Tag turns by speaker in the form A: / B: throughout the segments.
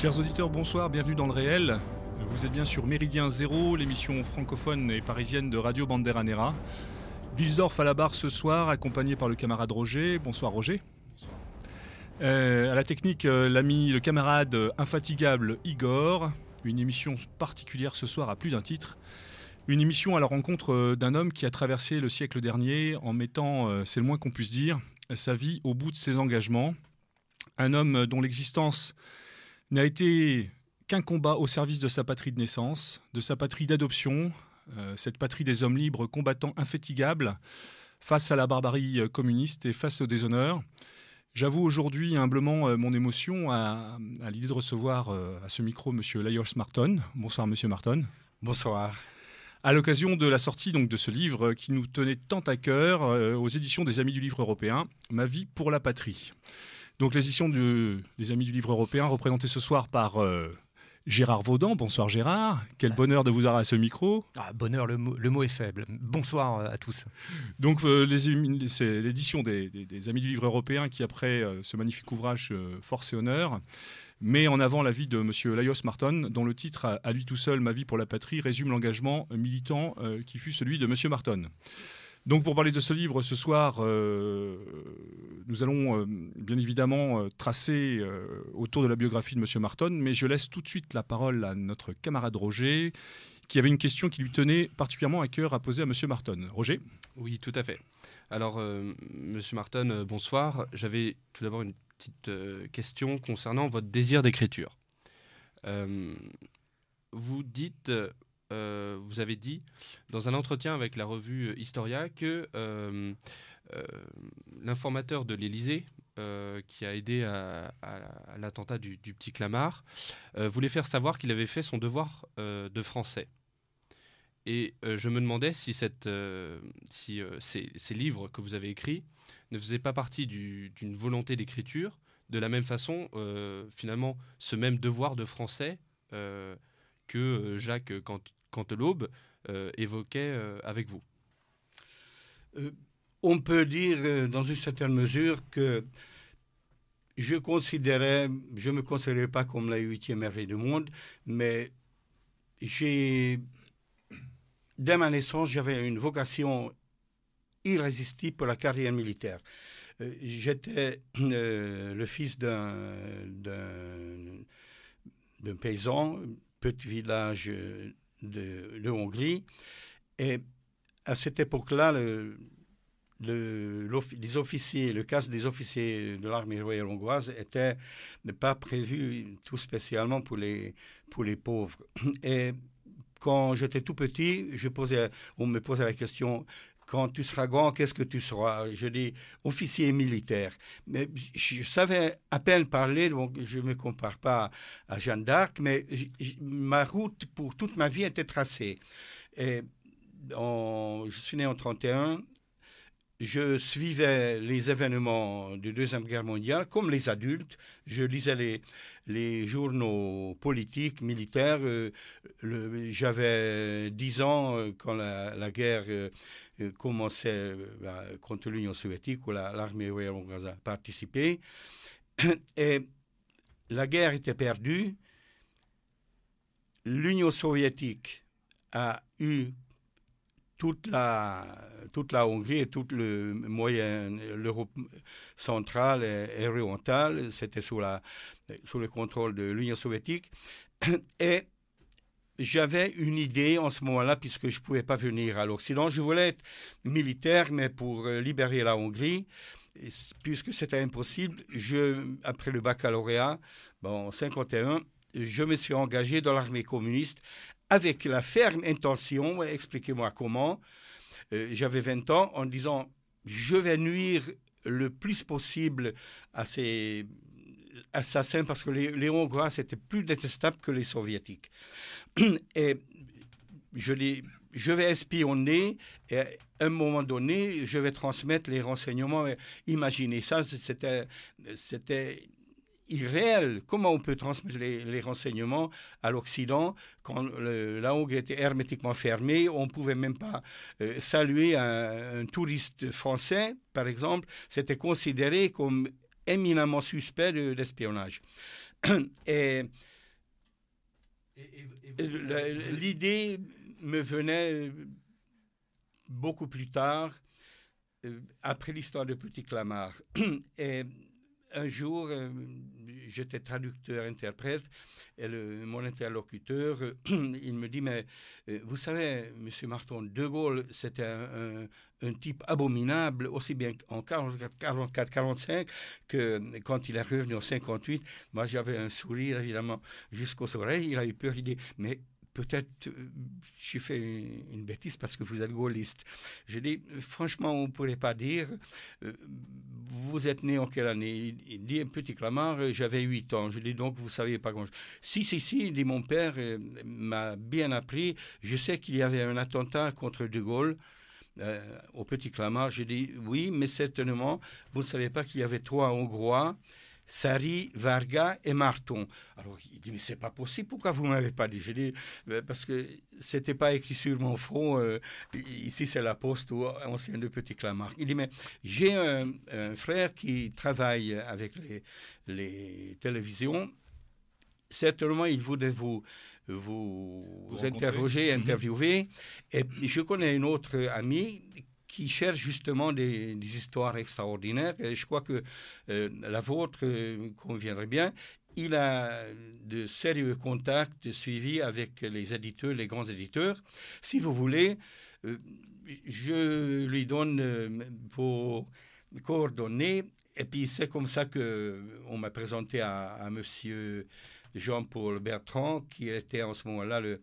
A: Chers
B: auditeurs, bonsoir, bienvenue dans le réel. Vous êtes bien sur Méridien Zéro, l'émission francophone et parisienne de Radio Banderanera. Wilsdorf à la barre ce soir, accompagné par le camarade Roger. Bonsoir Roger. Bonsoir. Euh, à la technique, euh, l'ami, le camarade infatigable Igor. Une émission particulière ce soir à plus d'un titre. Une émission à la rencontre euh, d'un homme qui a traversé le siècle dernier en mettant, c'est le moins qu'on puisse dire, sa vie au bout de ses engagements. Un homme dont l'existence n'a été qu'un combat au service de sa patrie de naissance, de sa patrie d'adoption, euh, cette patrie des hommes libres combattants infatigables face à la barbarie euh, communiste et face au déshonneur. J'avoue aujourd'hui humblement euh, mon émotion à, l'idée de recevoir à ce micro M. Laios Marton. Bonsoir M. Marton. Bonsoir. À l'occasion de la sortie donc de ce livre qui nous tenait tant à cœur aux éditions des Amis du Livre Européen, Ma vie pour la patrie. Donc l'édition des Amis du Livre Européen, représentée ce soir par euh, Gérard Vaudan. Bonsoir Gérard, quel bonheur de vous avoir à ce micro. Ah, bonheur, le mot, est faible. Bonsoir euh, à tous. Donc euh, c'est l'édition des, Amis du Livre Européen qui, après ce magnifique ouvrage Force et Honneur, met en avant la vie de M. Laios Marton, dont le titre, à, lui tout seul, Ma vie pour la patrie, résume l'engagement militant qui fut celui de M. Marton. Donc pour parler de ce livre ce soir, euh, nous allons euh, bien évidemment euh, tracer autour de la biographie de M. Martin. mais je laisse tout de suite la parole à notre camarade Roger, qui avait une question qui lui tenait particulièrement à cœur à poser à Monsieur Martin.
C: Roger Oui, tout à fait. Alors Monsieur Martin, bonsoir. J'avais tout d'abord une petite question concernant votre désir d'écriture. vous dites euh, vous avez dit dans un entretien avec la revue Historia que euh, euh, l'informateur de l'Élysée, qui a aidé à, l'attentat du, petit Clamart, voulait faire savoir qu'il avait fait son devoir de français. Et je me demandais si, cette, si ces, livres que vous avez écrits ne faisaient pas partie d'une volonté d'écriture, de la même façon, finalement, ce même devoir de français que Jacques quand l'aube euh, évoquait
D: euh, avec vous euh, On peut dire, dans une certaine mesure, que je considérais, je me considérais pas comme la huitième merveille du monde, mais j'ai, dès ma naissance, j'avais une vocation irrésistible pour la carrière militaire. J'étais le fils d'un paysan, petit village de, Hongrie. Et à cette époque-là, le, le, les officiers, le cas des officiers de l'armée royale hongroise était pas prévu tout spécialement pour les, pour les pauvres. Et quand j'étais tout petit, je posais, on me posait la question quand tu seras grand, qu'est-ce que tu seras Je dis officier militaire. Mais je savais à peine parler, donc je ne me compare pas à Jeanne d'Arc, mais ma route pour toute ma vie était tracée. Et je suis né en 31. Je suivais les événements de Deuxième Guerre mondiale comme les adultes. Je lisais les, les journaux politiques, militaires. Euh, j'avais 10 ans euh, quand la, guerre euh, euh, commençait euh, bah, contre l'Union soviétique où l'armée hongroise a participé. Et la guerre était perdue. L'Union soviétique a eu toute la, toute la Hongrie et toute le moyen, l'Europe centrale et, orientale, c'était sous, la, sous le contrôle de l'Union soviétique. Et j'avais une idée en ce moment-là, puisque je ne pouvais pas venir à l'Occident. Je voulais être militaire, mais pour euh, libérer la Hongrie. Et puisque c'était impossible, je, après le baccalauréat, bon, en 51, je me suis engagé dans l'armée communiste avec la ferme intention, expliquez-moi comment, euh, j'avais 20 ans, en disant, je vais nuire le plus possible à ces assassins parce que les, Hongrois, c'était plus détestable que les Soviétiques. Et je, les, je vais espionner et à un moment donné, je vais transmettre les renseignements. Imaginez ça, c'était, c'était irréel. Comment on peut transmettre les, renseignements à l'Occident quand la Hongrie était hermétiquement fermée On ne pouvait même pas euh, saluer un, touriste français, par exemple. C'était considéré comme éminemment suspect De, l'espionnage. et, l'idée me venait euh, beaucoup plus tard, euh, après l'histoire de Petit Clamart. Et un jour, euh, j'étais traducteur-interprète, et mon interlocuteur, euh, il me dit, mais euh, vous savez, Monsieur Martin, De Gaulle, c'était un, un, type abominable, aussi bien en 44-45 que quand il est revenu en 58. Moi, j'avais un sourire, évidemment, jusqu'au oreilles. Il a eu peur, il dit, mais peut-être euh, j'ai fait une bêtise parce que vous êtes gaulliste. Je dis, franchement, on ne pourrait pas dire, euh, vous êtes né en quelle année Il dit, un petit Clamart, euh, j'avais 8 ans. Je dis, donc, vous ne savez pas grand-chose. Si, si, si, dit, mon père m'a bien appris. Je sais qu'il y avait un attentat contre De Gaulle. au petit Clamart. je dis oui, mais certainement, vous ne savez pas qu'il y avait trois Hongrois Sari, Varga et Marton. Alors il dit, mais c'est pas possible, pourquoi vous m'avez pas dit Je dis, ben, parce que c'était pas écrit sur mon front, euh, ici c'est la poste ou ancien de Petit clamart Il dit, mais j'ai un, frère qui travaille avec les, télévisions, certainement il voudrait vous vous, vous interroger, interviewer. Mhm. Et je connais une autre amie qui cherche justement des, histoires extraordinaires. Et je crois que euh, la vôtre euh, conviendrait bien. Il a de sérieux contacts suivis avec les éditeurs, les grands éditeurs. Si vous voulez, euh, je lui donne vos coordonnées. Et puis c'est comme ça que on m'a présenté à, Monsieur Jean-Paul Bertrand, qui était en ce moment-là le,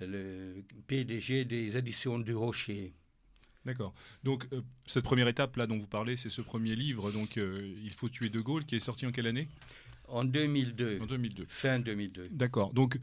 D: le PDG des éditions du Rocher.
B: D'accord. Donc, euh, cette première étape là dont vous parlez, c'est ce premier livre, donc euh, Il faut tuer De Gaulle, qui est sorti en quelle année En 2002. En 2002. Fin 2002. D'accord. Donc,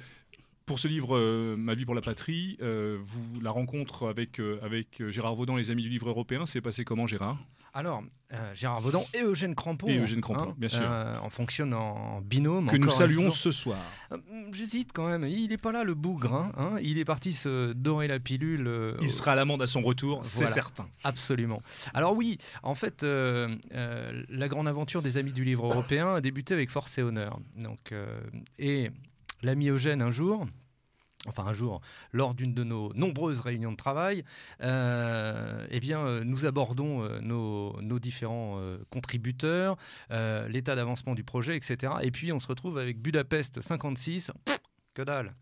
B: pour ce livre, euh, Ma vie pour la patrie, vous, la rencontre avec, avec Gérard Vaudan, les Amis du Livre Européen, c'est passé comment, Gérard
E: alors, euh, Gérard Vaudan et Eugène Crampon. Eugène hein, bien sûr. Euh, on fonctionne en binôme. Que nous saluons ce soir. Euh, j'hésite quand même. Il n'est pas là, le bougre. Hein, il est parti se dorer la pilule. Il sera à l'amende à son retour, c'est certain. Absolument. Alors, oui, en fait, la grande aventure des Amis du Livre Européen a débuté avec Force et Honneur. et l'ami Eugène, un jour, enfin un jour, lors d'une de nos nombreuses réunions de travail, euh, eh bien, euh, nous abordons euh, nos, différents contributeurs, l'état d'avancement du projet, etc. Et puis on se retrouve avec Budapest 56, que dalle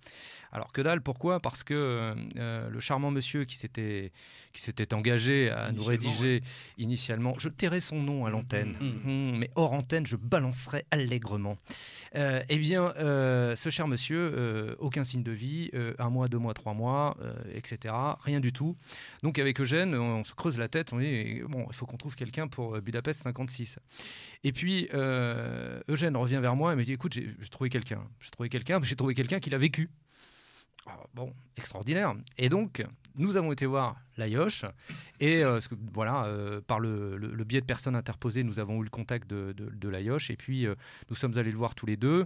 E: alors que dalle, pourquoi Parce que euh, le charmant monsieur qui s'était engagé à nous rédiger initialement, je tairai son nom à mhm, l'antenne, mhm. Mhm, mais hors antenne, je balancerai allègrement. Euh, eh bien, euh, ce cher monsieur, aucun signe de vie, un mois, deux mois, trois mois, etc. Rien du tout. Donc avec Eugène, on, se creuse la tête, on dit, bon, il faut qu'on trouve quelqu'un pour Budapest 56. Et puis, Eugène revient vers moi et me dit, écoute, j'ai trouvé quelqu'un. J'ai trouvé quelqu'un, j'ai trouvé quelqu'un qui l'a vécu. Ah, bon, extraordinaire. Et donc, nous avons été voir Yoche. et euh, voilà, euh, par le, biais de personnes interposées, nous avons eu le contact de, de, et puis euh, nous sommes allés le voir tous les deux.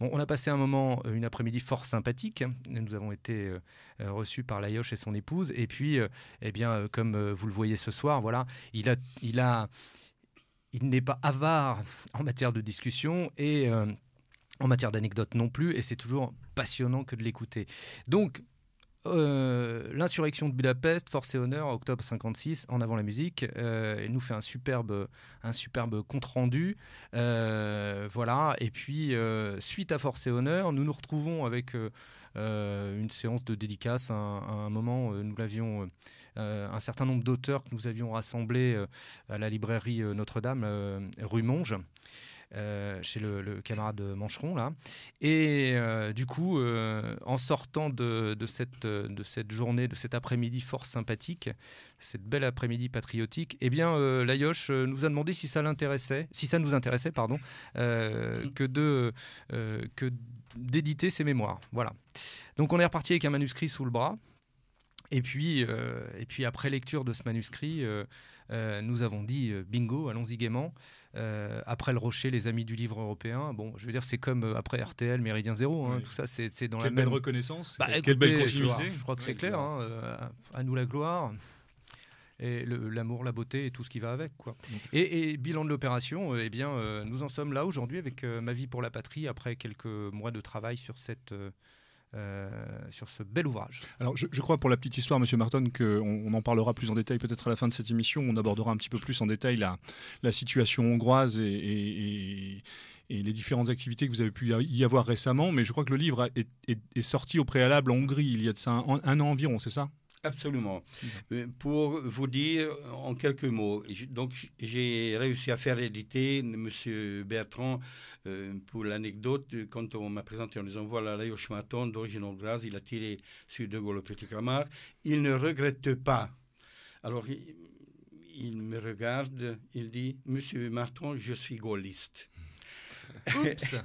E: Bon, on a passé un moment, une après-midi fort sympathique. Nous avons été reçus par Yoche et son épouse et puis, eh bien, comme vous le voyez ce soir, voilà, il il n'est pas avare en matière de discussion et en matière d'anecdotes non plus, et c'est toujours passionnant que de l'écouter. Donc, euh, l'insurrection de Budapest, Force et Honneur, octobre 56, en avant la musique. Euh, nous fait un superbe, un superbe compte rendu. Euh, voilà. Et puis, euh, suite à Force et Honneur, nous nous retrouvons avec une séance de dédicace. À, un moment, nous l'avions, un certain nombre d'auteurs que nous avions rassemblés à la librairie Notre-Dame, rue Monge. Euh, chez le, camarade Mancheron là. Et euh, du coup, euh, en sortant de, cette, de cette journée, de cet après-midi fort sympathique, cette belle après-midi patriotique, eh bien, Layoche nous a demandé si ça l'intéressait, si ça nous intéressait, pardon, que de que d'éditer ses mémoires. Voilà. Donc on est reparti avec un manuscrit sous le bras. Et puis, et puis après lecture de ce manuscrit, euh, nous avons dit euh, bingo, allons-y gaiement. Euh, après le Rocher, les amis du livre européen. Bon, je veux dire, c'est comme après RTL, Méridien Zéro. Hein, tout ça, c'est dans la même. Belle reconnaissance. Bah, quelle belle continuité. Je crois, que c'est clair. Hein, à nous la gloire et l'amour, la beauté et tout ce qui va avec. Quoi. Et, bilan de l'opération, eh bien, nous en sommes là aujourd'hui avec Ma vie pour la patrie après quelques mois de travail sur cette, euh, sur ce bel ouvrage.
B: Alors je, crois pour la petite histoire, Monsieur Martin, qu'on en parlera plus en détail peut-être à la fin de cette émission. On abordera un petit peu plus en détail la, la situation hongroise et, les différentes activités que vous avez pu y avoir récemment. Mais je crois que le livre est, sorti au préalable en Hongrie il y a un an environ, c'est ça
D: Absolument. Euh, pour vous dire euh, en quelques mots, donc j'ai réussi à faire éditer euh, M. Bertrand pour l'anecdote. Quand on m'a présenté en disant voilà Léo Schmaton d'origine hongroise, il a tiré sur De Gaulle au Petit Clamart. Il ne regrette pas. Alors il, me regarde, il dit Monsieur Martin, je suis gaulliste. Oups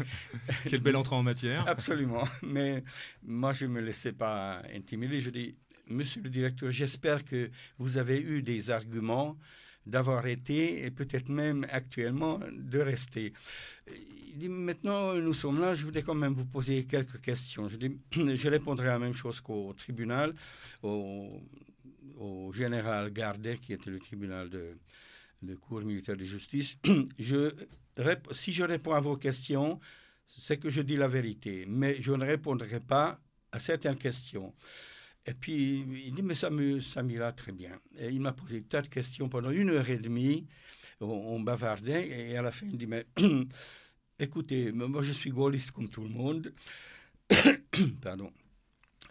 D: Quelle belle entrée en matière. Absolument. Mais moi, je ne me laissais pas intimider. Je dis, Monsieur le directeur, j'espère que vous avez eu des arguments d'avoir été et peut-être même actuellement de rester. maintenant, nous sommes là, je voulais quand même vous poser quelques questions. Je, répondrai la même chose qu'au tribunal, au, général Gardet, qui était le tribunal de, de cour militaire de justice. si je réponds à vos questions, c'est que je dis la vérité, mais je ne répondrai pas à certaines questions. Et puis, il dit, mais ça me, ça m'ira très bien. Et il m'a posé tas de questions pendant une heure et demie. On, on bavardait et à la fin, il dit, mais écoutez, moi je suis gaulliste comme tout le monde. Pardon.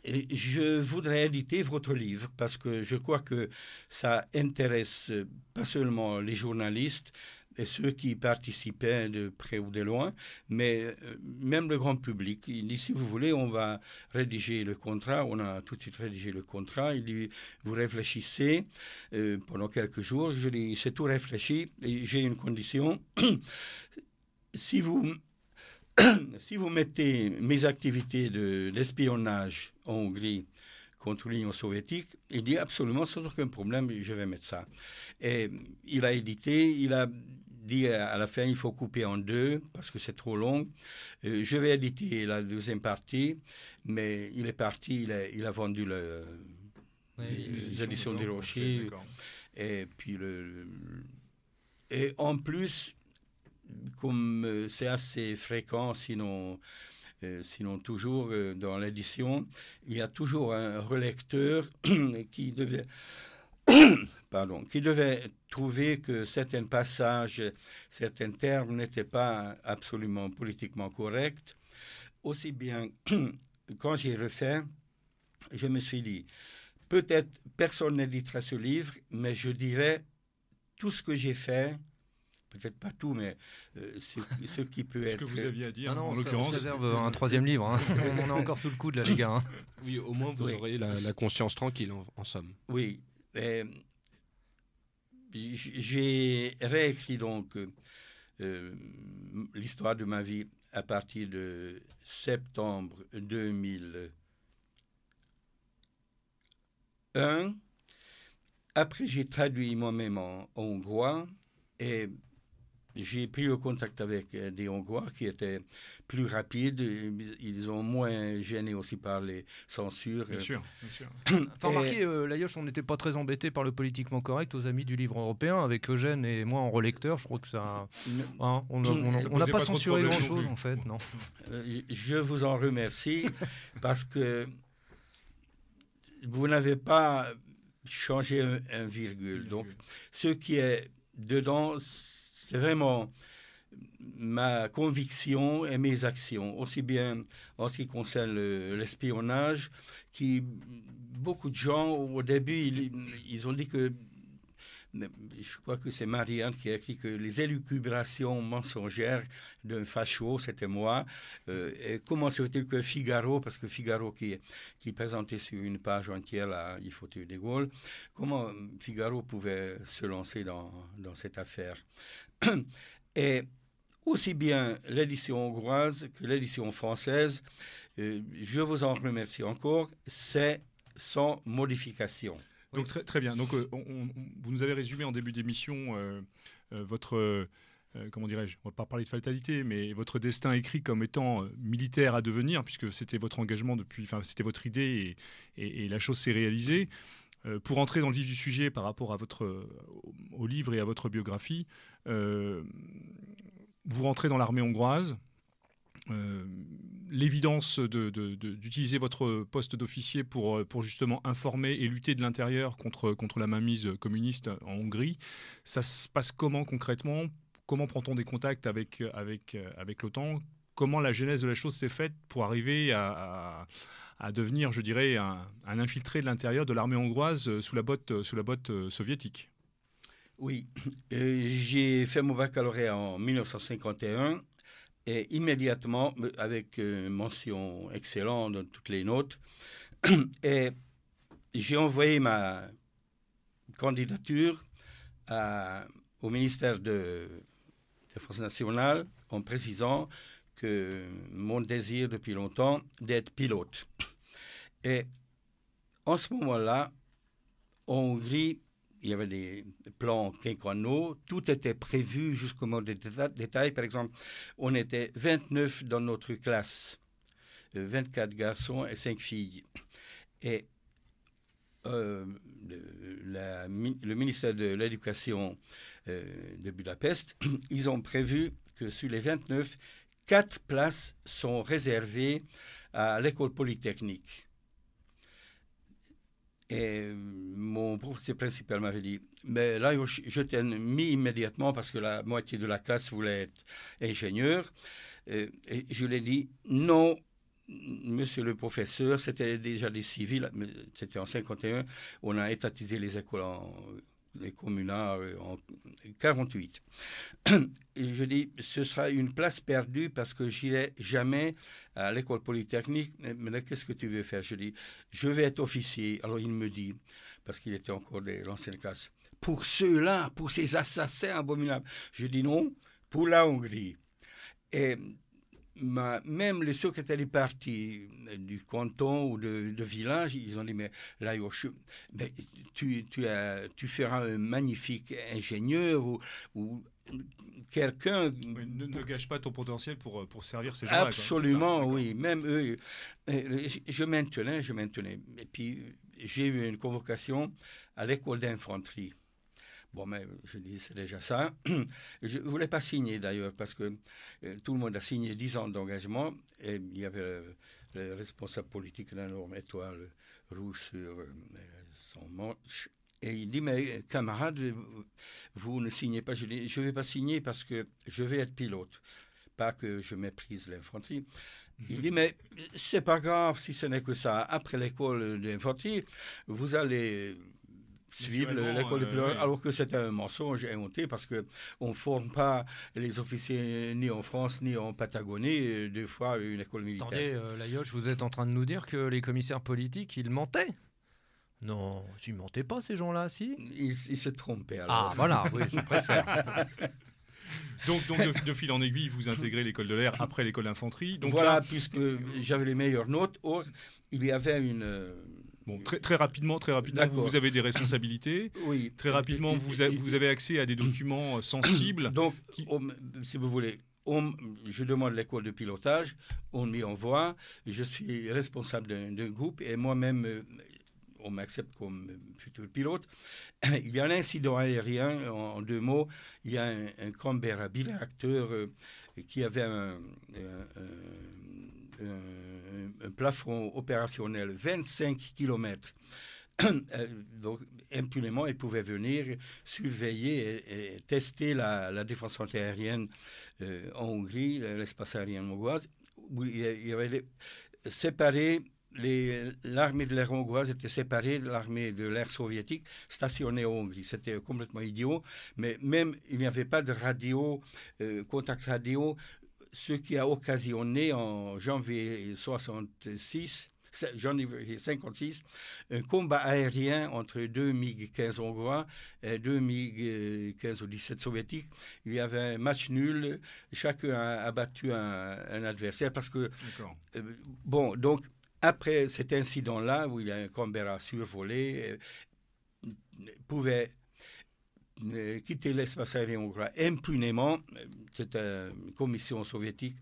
D: Et je voudrais éditer votre livre parce que je crois que ça intéresse pas seulement les journalistes, et ceux qui participaient de près ou de loin, mais euh, même le grand public. Il dit, si vous voulez, on va rédiger le contrat. On a tout de suite rédigé le contrat. Il dit, vous réfléchissez euh, pendant quelques jours. Je dis, c'est tout réfléchi. J'ai une condition. si vous si vous mettez mes activités d'espionnage en Hongrie contre l'Union soviétique, il dit absolument sans aucun problème, je vais mettre ça. Et il a édité, il a dit à la fin, il faut couper en deux parce que c'est trop long. Euh, je vais éditer la deuxième partie, mais il est parti, il a, vendu le, les, éditions des Rocher. Et puis le, et en plus, comme euh, c'est assez fréquent, sinon euh, sinon toujours dans l'édition, il y a toujours un relecteur qui devait pardon, qui devait trouver que certains passages, certains termes n'étaient pas absolument politiquement corrects, aussi bien quand j'ai refait, je me suis dit, peut-être personne n'éditera ce livre, mais je dirais tout ce que j'ai fait, peut-être pas tout, mais euh, ce, qui peut être. Ce que vous aviez à dire, en l'occurrence. On réserve un troisième livre. Hein. on est encore sous le coude, là, les gars. Hein. Oui, au moins, vous aurez la, conscience
C: tranquille, en, en somme.
D: Oui, euh, j'ai réécrit donc euh, l'histoire de ma vie à partir de septembre 2001. Après, j'ai traduit moi-même en hongrois et j'ai pris le contact avec euh, des Hongrois qui étaient plus rapide, Ils ont moins gêné aussi par les censures. Bien sûr,
E: bien sûr. enfin, remarquez, euh, on n'était pas très embêté par le politiquement correct aux amis du livre européen. Avec Eugène et moi en relecteur, je crois que ça. Hein, on n'a pas, censuré grand-chose, en fait, non
D: euh, Je vous en remercie parce que vous n'avez pas changé un virgule. Donc, ce qui est dedans, c'est vraiment ma conviction et mes actions, aussi bien en ce qui concerne l'espionnage, qui beaucoup de gens, au début, ils, ont dit que, je crois que c'est Marianne qui a écrit que les élucubrations mensongères d'un facho, c'était moi. Euh, et comment se fait-il que Figaro, parce que Figaro qui, qui présentait sur une page entière, là, il faut tuer des gaules comment Figaro pouvait se lancer dans, dans cette affaire Et aussi bien l'édition hongroise que l'édition française. Euh, je vous en remercie encore. C'est sans modification.
B: Donc très, bien. Donc euh, vous nous avez résumé en début d'émission euh, votre comment dirais-je, on va pas parler de fatalité, mais votre destin écrit comme étant militaire à devenir, puisque c'était votre engagement depuis, enfin c'était votre idée et, la chose s'est réalisée pour entrer dans le vif du sujet par rapport à votre, au livre et à votre biographie, vous rentrez dans l'armée hongroise. Euh, l'évidence d'utiliser votre poste d'officier euh, pour, justement informer et lutter de l'intérieur contre, la mainmise communiste en Hongrie, ça se passe comment concrètement Comment prend-on des contacts avec, l'OTAN Comment la genèse de la chose s'est faite pour arriver à, devenir, je dirais, un, infiltré de l'intérieur de l'armée hongroise sous la
D: botte euh, soviétique oui, euh, j'ai fait mon baccalauréat en 1951 et immédiatement, euh, avec une euh, mention excellente dans toutes les notes, et j'ai envoyé ma candidature au ministère de la France nationale en précisant que mon désir depuis longtemps d'être pilote. Et en ce moment-là, en Hongrie, il y avait des plans quinquennaux, tout était prévu jusqu'au moment des détails. Par exemple, on était 29 dans notre classe, 24 euh, garçons et 5 filles. Et euh, le, ministère de l'Éducation euh, de Budapest, ils ont prévu que sur les 29, 4 places sont réservées à l'école polytechnique. Et euh, mon professeur principal m'avait dit, mais là, je t'ai mis immédiatement parce que la moitié de la classe voulait être ingénieur. Euh, et je lui ai dit, non, monsieur le professeur, c'était déjà des civils, c'était en 51, on a étatisé les écoles en les communards euh, en 48. je dis, ce sera une place perdue parce que j'irai jamais à l'école polytechnique. Mais qu'est-ce que tu veux faire Je dis, je vais être officier. Alors il me dit, parce qu'il était encore de l'ancienne classe, pour ceux-là, pour ces assassins abominables. Je dis non, pour la Hongrie. Et même les ceux qui étaient partis euh, du canton ou de, village, ils ont dit mais là tu, feras un magnifique ingénieur ou, quelqu'un. ne, gâche pas ton potentiel pour, euh, servir ces gens-là. Absolument, oui. Même eux. Euh, je maintenais, je maintenais. Et puis, j'ai eu une convocation à l'école d'infanterie. Bon, mais je dis, c'est déjà ça. Je ne voulais pas signer d'ailleurs, parce que euh, tout le monde a signé 10 ans d'engagement, et il y avait le responsable politique d'un énorme étoile rouge sur euh, son manche. Et il dit, mais camarade, vous ne signez pas. Je dis, je ne vais pas signer parce que je vais être pilote. Pas que je méprise l'infanterie. Il dit, mais c'est pas grave si ce n'est que ça. Après l'école d'infanterie, vous allez suivre l'école de pilotes, alors que c'est un mensonge inventé parce que on forme pas les officiers ni en France ni en Patagonie deux fois une école militaire. Attendez,
E: euh, Layoche, vous êtes en train de nous dire que les commissaires politiques ils mentaient.
D: Non, ils mentaient
E: pas ces gens-là, si ils, se trompaient. Alors. Ah voilà, oui, je préfère.
B: Donc, donc de, fil en aiguille, vous intégrez l'école de l'air après l'école d'infanterie. Donc voilà,
D: puisque j'avais les meilleures notes, il y avait une, très, rapidement, très rapidement vous, avez des responsabilités. Très rapidement, vous, vous avez accès à des documents euh, sensibles. Donc, si vous voulez, je demande l'école de pilotage, on m'y envoie, je suis responsable d'un groupe et moi-même, euh, on m'accepte comme futur pilote. Il y a un incident aérien, en, deux mots, il y a un, un Canberra euh, qui avait un un plafond opérationnel 25 km euh, donc impunément, ils pouvaient venir surveiller et, tester la, défense antiaérienne euh, en Hongrie, l'espace aérien hongroise. il avait séparé l'armée de l'air hongroise était séparée de l'armée de l'air soviétique stationnée en Hongrie. C'était complètement idiot, mais même il n'y avait pas de radio, euh, contact radio ce qui a occasionné en janvier 66 janvier 56, un combat aérien entre deux MiG-15 hongrois et euh, deux MiG-15 ou 17 soviétiques. Il y avait un match nul, chacun a battu un, adversaire parce que... Euh, bon, donc après cet incident-là, où il y a un Canberra survolé, euh, pouvait euh, quitter l'espace aérien hongrois impunément. C'est une commission soviétique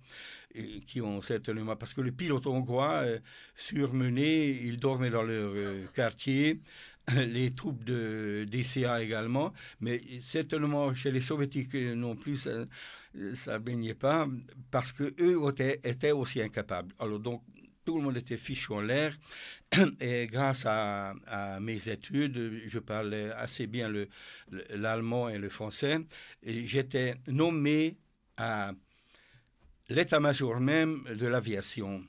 D: qui ont certainement... Parce que les pilotes hongrois, euh, surmenés, ils dormaient dans leur euh, quartier les troupes de DCA également, mais certainement chez les soviétiques non plus, ça, ne baignait pas, parce que eux étaient, étaient aussi incapables. Alors donc, tout le monde était fichu en l'air. Et grâce à, mes études, je parlais assez bien l'allemand et le français. J'étais nommé à l'état-major même de l'aviation.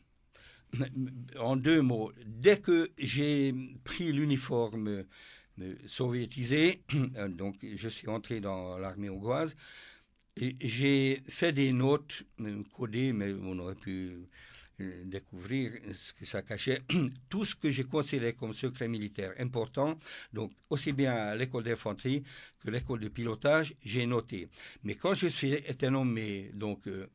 D: En deux mots, dès que j'ai pris l'uniforme euh, soviétisé, euh, donc je suis entré dans l'armée hongroise, j'ai fait des notes euh, codées, mais on aurait pu euh, découvrir ce que ça cachait, tout ce que j'ai considéré comme secret militaire important, donc aussi bien à l'école d'infanterie que l'école de pilotage, j'ai noté. Mais quand je suis été nommé, donc euh,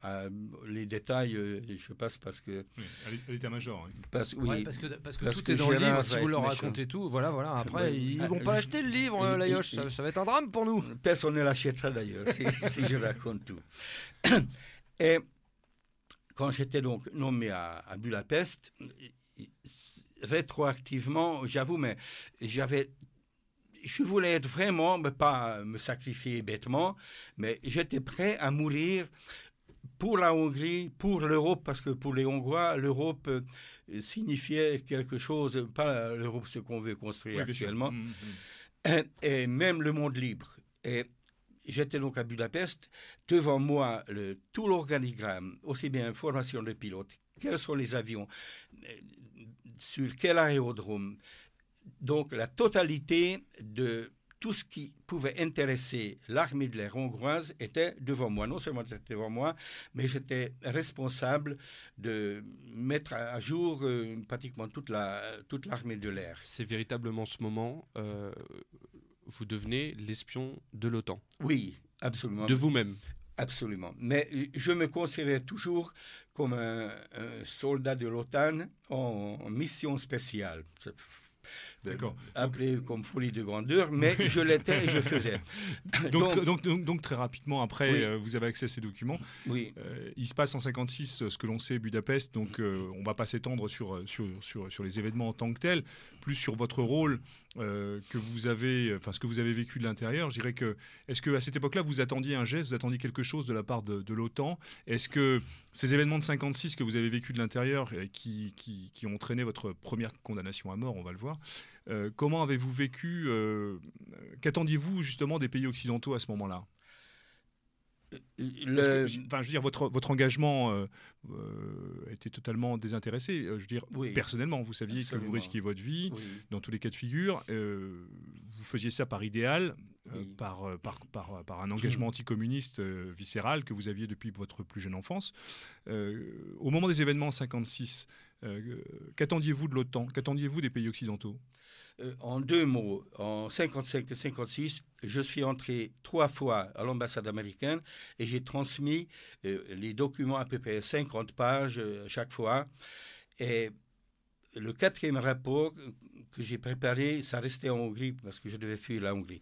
D: les détails, euh, je passe parce que... Oui, l'état-major. Hein. Parce, oui, parce, que, parce que tout est dans le livre, si vous leur racontez tout, voilà, voilà, ah, après, ben, ils ah, vont pas acheter le livre, la ça, va être un drame pour nous. Personne ne l'achètera d'ailleurs, si, si je raconte tout. Et quand j'étais donc nommé à, à Budapest, rétroactivement, j'avoue, mais j'avais je voulais être vraiment, mais pas me sacrifier bêtement, mais j'étais prêt à mourir pour la Hongrie, pour l'Europe, parce que pour les Hongrois, l'Europe euh, signifiait quelque chose, pas l'Europe ce qu'on veut construire actuellement, mm-hmm. Et, et, même le monde libre. Et J'étais donc à Budapest, devant moi le, tout l'organigramme, aussi bien formation de pilote, quels sont les avions, euh, sur quel aérodrome. Donc la totalité de tout ce qui pouvait intéresser l'armée de l'air hongroise était devant moi. Non seulement c'était devant moi, mais j'étais responsable de mettre à jour euh, pratiquement toute, la, toute l'armée de l'air. C'est véritablement ce moment euh, vous devenez l'espion de l'OTAN. Oui, absolument. De vous-même. Absolument. Mais je me considère toujours comme un, soldat de l'OTAN en, en, mission spéciale. D'accord. appelé comme folie de grandeur, mais je l'étais et je faisais. donc,
B: très rapidement après, euh, vous avez accès à ces documents. Oui. Euh, il se passe en 56 euh, ce que l'on sait Budapest, donc on ne va pas s'étendre sur, sur, sur, les événements en tant que tels, plus sur votre rôle que vous avez, enfin ce que vous avez vécu de l'intérieur. Je dirais que, est-ce qu'à cette époque-là, vous attendiez un geste, vous attendiez quelque chose de la part de, de l'OTAN Est-ce que ces événements de 56 que vous avez vécu de l'intérieur, qui, qui, ont traîné votre première condamnation à mort, on va le voir, euh, comment avez-vous vécu euh, Qu'attendiez-vous justement des pays occidentaux à ce moment-là euh, enfin, je veux dire, votre, votre engagement était totalement désintéressé. Je veux dire, personnellement, vous saviez que vous risquiez votre vie dans tous les cas de figure. vous faisiez ça par idéal. Euh, par, euh, euh, par, un engagement anticommuniste viscéral que vous aviez depuis votre plus jeune enfance. au moment des événements en 56, qu'attendiez-vous de l'OTAN Qu'attendiez-vous des pays occidentaux
D: en deux mots, en 55 56, je suis entré trois fois à l'ambassade américaine et j'ai transmis les documents à peu près 50 pages chaque fois. Et le quatrième rapport que j'ai préparé, ça restait en Hongrie parce que je devais fuir la Hongrie.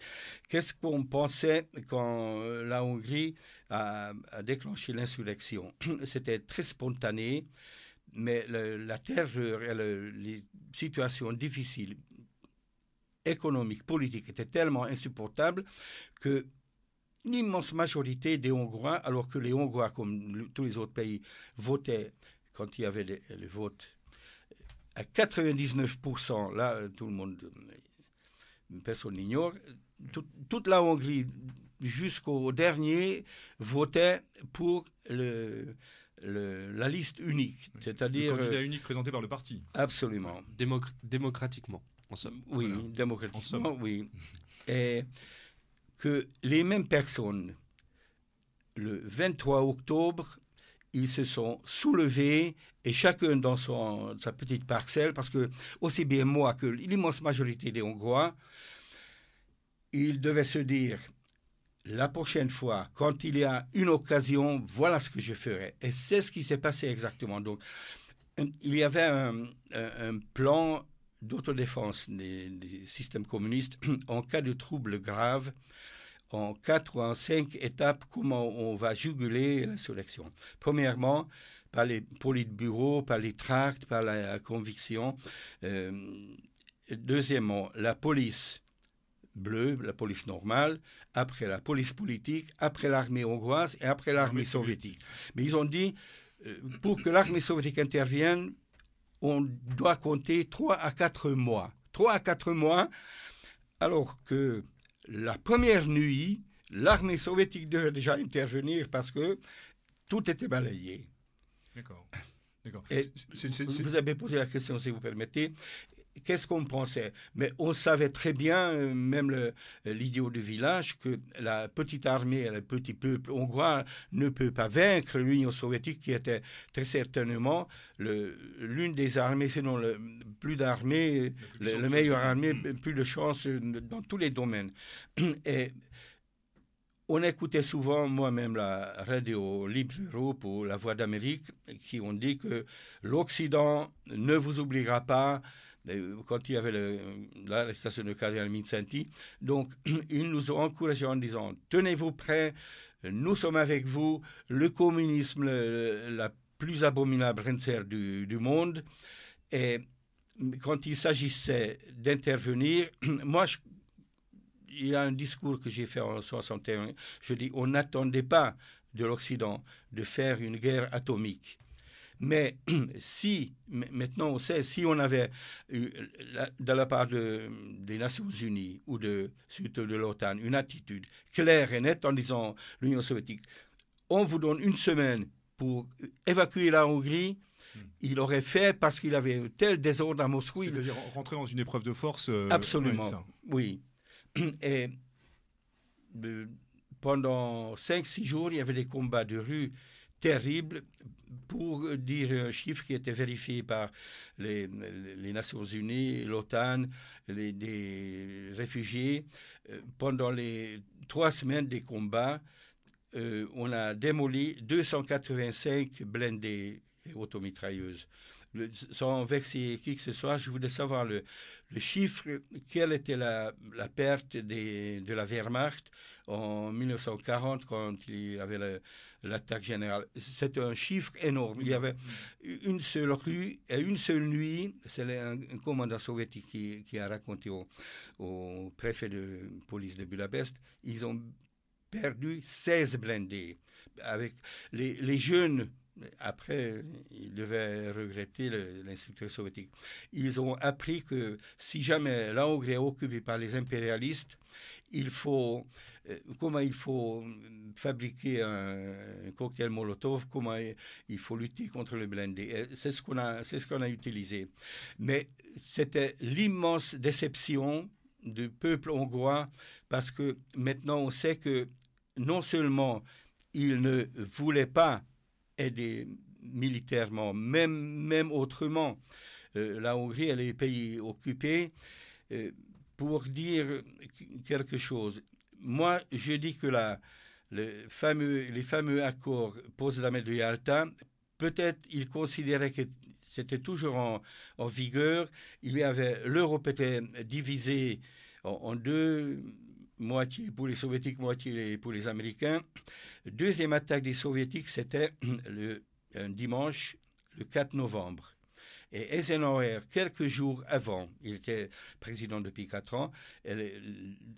D: Qu'est-ce qu'on pensait quand euh, la Hongrie a, déclenché l'insurrection C'était très spontané, mais la terreur et euh, les situations difficiles économiques, politiques étaient tellement insupportables que l'immense majorité des Hongrois, alors que les Hongrois, comme tous les autres pays, votaient quand il y avait le les votes à 99%, là, tout le monde, personne n'ignore, toute la Hongrie jusqu'au dernier votait pour le, la liste unique, c'est-à-dire... Le candidat euh, unique présenté par le parti. Absolument. démocratiquement, en somme. Oui, démocratiquement, oui. Et que les mêmes personnes, le 23 octobre, ils se sont soulevés et chacun dans sa petite parcelle, parce que aussi bien moi que l'immense majorité des Hongrois, ils devaient se dire la prochaine fois, quand il y a une occasion, voilà ce que je ferai. Et c'est ce qui s'est passé exactement. Donc, il y avait un, plan d'autodéfense des, des, systèmes communistes en cas de troubles graves en quatre ou en cinq étapes comment on va juguler la sélection. Premièrement, par les de bureau, par les tracts, par la conviction. Euh, deuxièmement, la police bleue, la police normale, après la police politique, après l'armée hongroise et après l'armée soviétique. Mais ils ont dit, euh, pour que l'armée soviétique intervienne, on doit compter trois à quatre mois. Trois à quatre mois, alors que la première nuit, l'armée soviétique devait déjà intervenir parce que tout était balayé. D'accord. Vous avez posé la question, si vous permettez qu'est-ce qu'on pensait Mais on savait très bien, euh, même euh, l'idiot du village, que la petite armée, le petit peuple hongrois ne peut pas vaincre l'Union soviétique qui était très certainement l'une des armées, sinon le, plus d'armées, le, le, meilleur mm. armée, ben, plus de chance euh, dans tous les domaines. Et on écoutait souvent moi-même la radio Libre Europe ou La Voix d'Amérique qui ont dit que l'Occident ne vous oubliera pas, euh, quand il y avait le, la, la station de cardinal Donc, ils nous ont encouragés en disant Tenez-vous prêts, nous sommes avec vous, le communisme, la plus abominable rentière du, monde. Et quand il s'agissait d'intervenir, moi, il y a un discours que j'ai fait en 61. Je dis on n'attendait pas de l'Occident de faire une guerre atomique. Mais si, maintenant on sait, si on avait eu, de la part des Nations Unies ou de, surtout de l'OTAN une attitude claire et nette en disant l'Union soviétique, on vous donne une semaine pour évacuer la Hongrie, hmm. il aurait fait parce qu'il avait tel désordre à Moscou. C'est-à-dire rentrer
B: dans une épreuve de force. Euh, Absolument. Oui.
D: Et euh, pendant 5-6 jours, il y avait des combats de rue terrible pour dire un chiffre qui était vérifié par les, Nations Unies, l'OTAN, des réfugiés. Euh, pendant les trois semaines des combats, euh, on a démoli 285 blindés et automitrailleuses. sans vexer qui que ce soit, je voulais savoir le, chiffre, quelle était la, perte de la Wehrmacht en 1940 quand il avait le, l'attaque générale. C'est un chiffre énorme. Il y avait mm. une seule rue et une seule nuit. C'est un, commandant soviétique qui, a raconté au, préfet de police de Budapest. Ils ont perdu 16 blindés. Avec les, jeunes après, ils devaient regretter l'instructeur soviétique. Ils ont appris que si jamais la Hongrie est occupée par les impérialistes, il faut, euh, comment il faut fabriquer un, cocktail Molotov, comment il faut lutter contre le blindé. Euh, c'est ce qu'on a, c'est ce qu'on a utilisé. Mais c'était l'immense déception du peuple hongrois parce que maintenant on sait que non seulement il ne voulait pas aider militairement, même, même autrement, euh, la Hongrie et les pays occupés, euh, pour dire quelque chose. Moi, je dis que la, les fameux, les fameux accords pose' de Yalta, peut-être il considérait que c'était toujours en, vigueur. Il y avait l'Europe était divisée en, deux moitié pour les soviétiques, moitié pour les américains. Deuxième attaque des soviétiques, c'était un dimanche, le 4 novembre. Et Eisenhower, quelques jours avant, il était président depuis quatre ans, et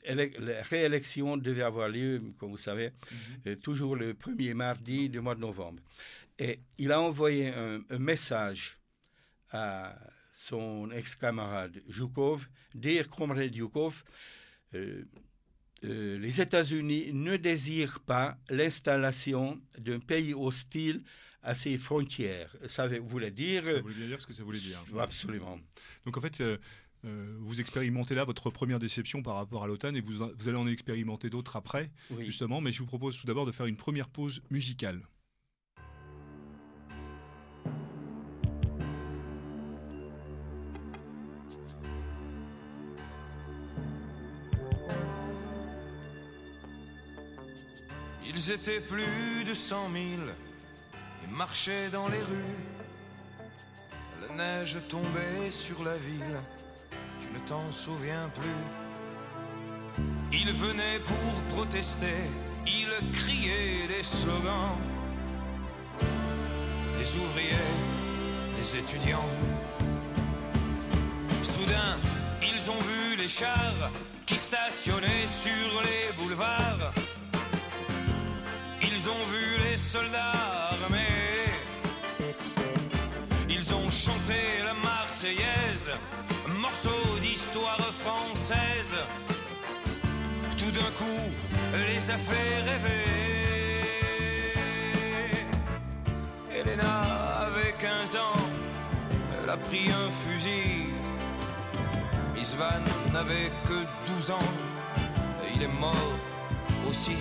D: la réélection devait avoir lieu, comme vous savez, mhm. euh, toujours le premier mardi du mois de novembre. Et il a envoyé un, message à son ex-camarade Zhukov, dire, comrade Zhukov, euh, euh, les États-Unis ne désirent pas l'installation d'un pays hostile à ses frontières. Ça voulait dire... Ça voulait dire ce que ça voulait dire. Absolument. Donc en fait... Euh, euh, vous expérimentez là votre première déception par rapport à
B: l'OTAN et vous, allez en expérimenter d'autres après, justement. Mais je vous propose tout d'abord de faire une première pause musicale.
A: Ils étaient plus de cent mille marchait dans les rues. La neige tombait sur la ville, tu ne t'en souviens plus. Ils venaient pour protester, Ils criaient des slogans. Les ouvriers, les étudiants. Soudain, ils ont vu les chars qui stationnaient sur les boulevards. Ils ont vu les soldats ont chanté la Marseillaise, morceau d'histoire française. Tout d'un coup, les a fait rêver. Elena avait 15 ans, elle a pris un fusil. Isvan n'avait que 12 ans, il est mort aussi.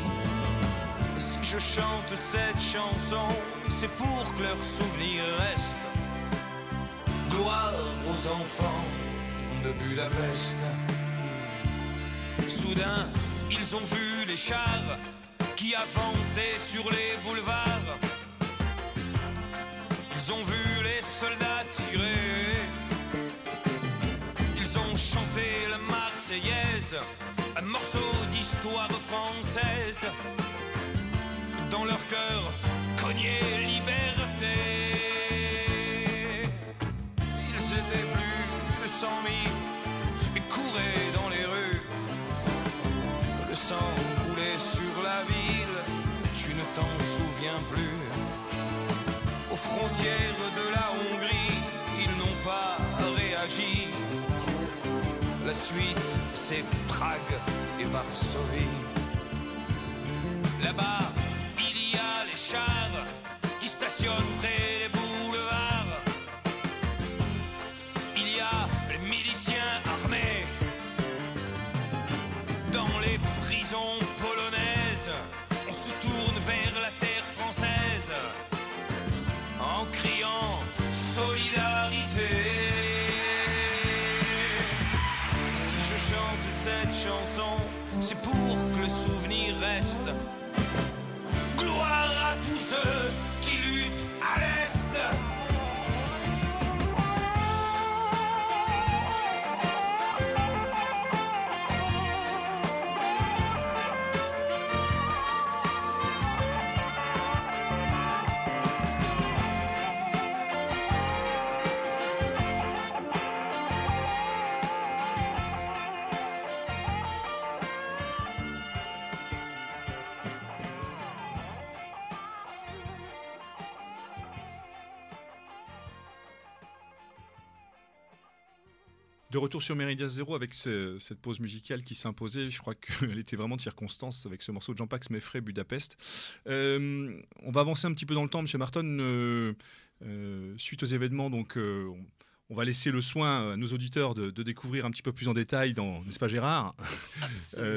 A: Si je chante cette chanson, c'est pour que leur souvenir reste gloire aux enfants de Budapest. Soudain, ils ont vu les chars qui avançaient sur les boulevards. Ils ont vu les soldats tirer. Ils ont chanté la Marseillaise, un morceau d'histoire française. Dans leur cœur, cognait liberté. et couraient dans les rues. Le sang coulait sur la ville, tu ne t'en souviens plus. Aux frontières de la Hongrie, ils n'ont pas réagi. La suite, c'est Prague et Varsovie. Là-bas, il y a les chars qui stationnent 我们是祖国的花朵。
B: retour sur Méridia Zéro avec cette pause musicale qui s'imposait. Je crois qu'elle était vraiment de circonstance avec ce morceau de Jean-Pax Meffray, Budapest. Euh, on va avancer un petit peu dans le temps, M. Martin. Euh, euh, suite aux événements, donc. On, va laisser le soin à nos auditeurs de, découvrir un petit peu plus en détail, n'est-ce pas Gérard,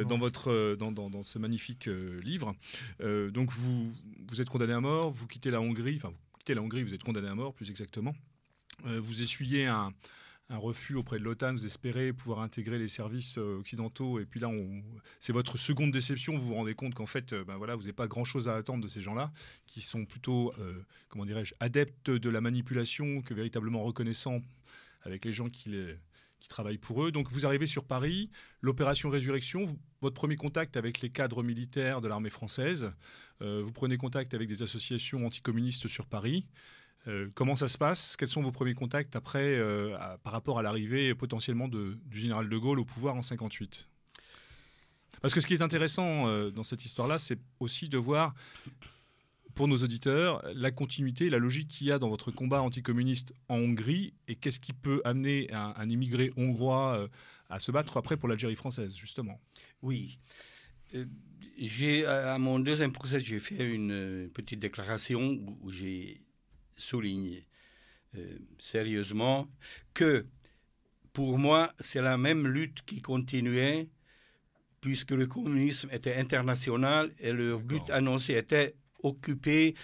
B: dans, votre, dans, dans ce magnifique livre. donc vous, vous êtes condamné à mort, vous quittez la Hongrie, enfin vous quittez la Hongrie, vous êtes condamné à mort plus exactement. vous essuyez un, un refus auprès de l'OTAN. Vous espérez pouvoir intégrer les services euh, occidentaux. Et puis là, c'est votre seconde déception. Vous vous rendez compte qu'en fait, euh, ben voilà, vous n'avez pas grand-chose à attendre de ces gens-là, qui sont plutôt, euh, comment dirais-je, adeptes de la manipulation que véritablement reconnaissants avec les gens qui, les... qui travaillent pour eux. Donc vous arrivez sur Paris, l'opération Résurrection, votre premier contact avec les cadres militaires de l'armée française, vous prenez contact avec des associations anticommunistes sur Paris. Euh, comment ça se passe Quels sont vos premiers contacts après, euh, par rapport à l'arrivée potentiellement du général de Gaulle au pouvoir en 58 Parce que ce qui est intéressant euh, dans cette histoire-là, c'est aussi de voir, pour nos auditeurs, la continuité, la logique qu'il y a dans votre combat anticommuniste en Hongrie et qu'est-ce qui peut amener un, un immigré hongrois à se battre après pour l'Algérie française, justement.
D: Oui. J'ai à mon deuxième procès, j'ai fait une petite déclaration où j'ai souligner euh, sérieusement que pour moi, c'est la même lutte qui continuait puisque le communisme était international et leur but annoncé était occuper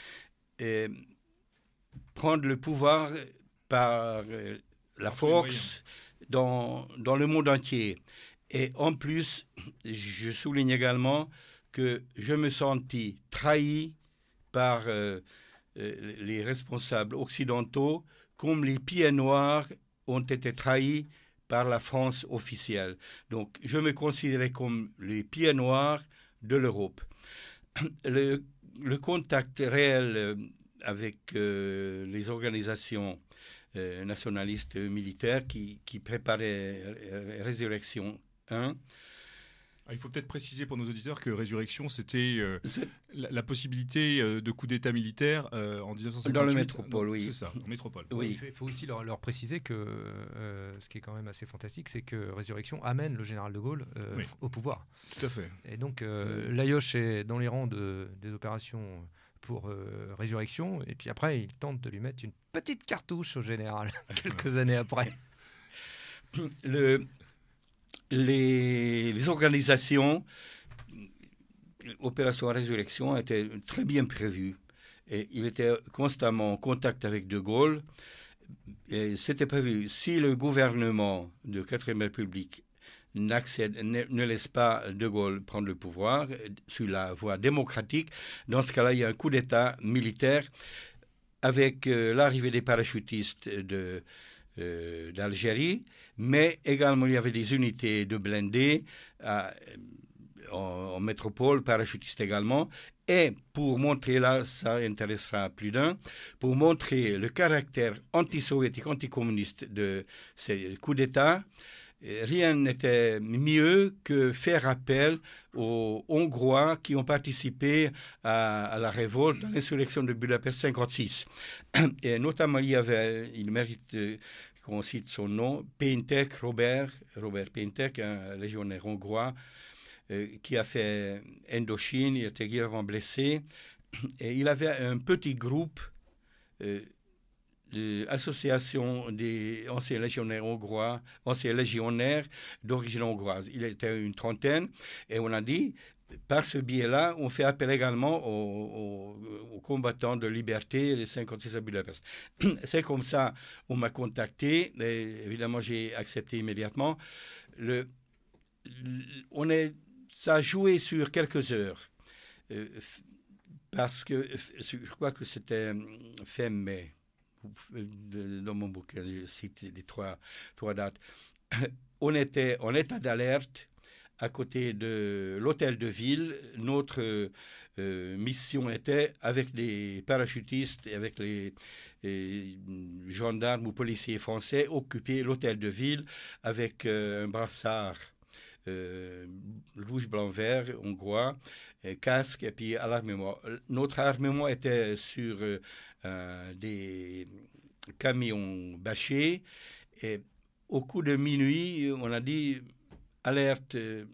D: et euh, prendre le pouvoir par euh, la force dans, le monde entier. Et en plus, je souligne également que je me sentis trahi par euh, les responsables occidentaux, comme les pieds noirs, ont été trahis par la France officielle. Donc je me considérais comme les pieds noirs de l'Europe. Le, contact réel euh, avec euh, les organisations nationalistes militaires qui, qui préparaient Résurrection 1
B: ah, il faut peut-être préciser pour nos auditeurs que Résurrection, c'était euh, la, possibilité euh, de coup d'État militaire euh, en 1958. Dans le métropole, oui. C'est ça, en métropole. Il
E: faut, aussi leur, préciser que ce qui est quand même assez fantastique, c'est que Résurrection amène le général de Gaulle au pouvoir. Tout à fait. Et donc, l'Ayoche est dans les rangs de, des opérations pour Résurrection, et puis après, il tente de lui mettre une petite cartouche au général, quelques années
D: après. Le, les, organisations, Opération Résurrection, étaient très bien prévues. Et il était constamment en contact avec De Gaulle. Et c'était prévu. Si le gouvernement de 4ème République ne, laisse pas De Gaulle prendre le pouvoir sur la voie démocratique, dans ce cas-là, il y a un coup d'État militaire. Avec euh, l'arrivée des parachutistes euh, d'Algérie, mais également il y avait des unités de blindés euh, en, métropole, parachutistes également. Et pour montrer, là, ça intéressera plus d'un, pour montrer le caractère anti-soviétique, anti anticommuniste de ces coups d'État, rien n'était mieux que faire appel aux Hongrois qui ont participé à, la révolte, à l'insurrection de Budapest 56. Et notamment, il y avait, il mérite qu'on cite son nom, Pintek Robert, Robert Pintek un légionnaire hongrois, euh, qui a fait Indochine, il était gravement blessé, et il avait un petit groupe, euh, des anciens légionnaires hongrois, anciens légionnaires d'origine hongroise. Il était une trentaine, et on a dit, par ce biais-là, on fait appel également euh, aux, combattants de liberté, les 56 à Budapest. C'est comme ça, on m'a contacté, évidemment j'ai accepté immédiatement. Le, on est, ça a joué sur quelques heures, euh, parce que je crois que c'était euh, fin mai, dans mon bouquin, je cite les trois, trois dates. On était en état d'alerte à côté de l'hôtel de ville, notre euh, euh, mission était, avec les parachutistes et avec les, euh, gendarmes ou policiers français, occuper l'hôtel de ville avec un brassard. rouge, blanc, vert, hongrois, casque et puis à l'armement. Notre armement était sur des camions bâchés et au coup de minuit, on a dit alerte euh,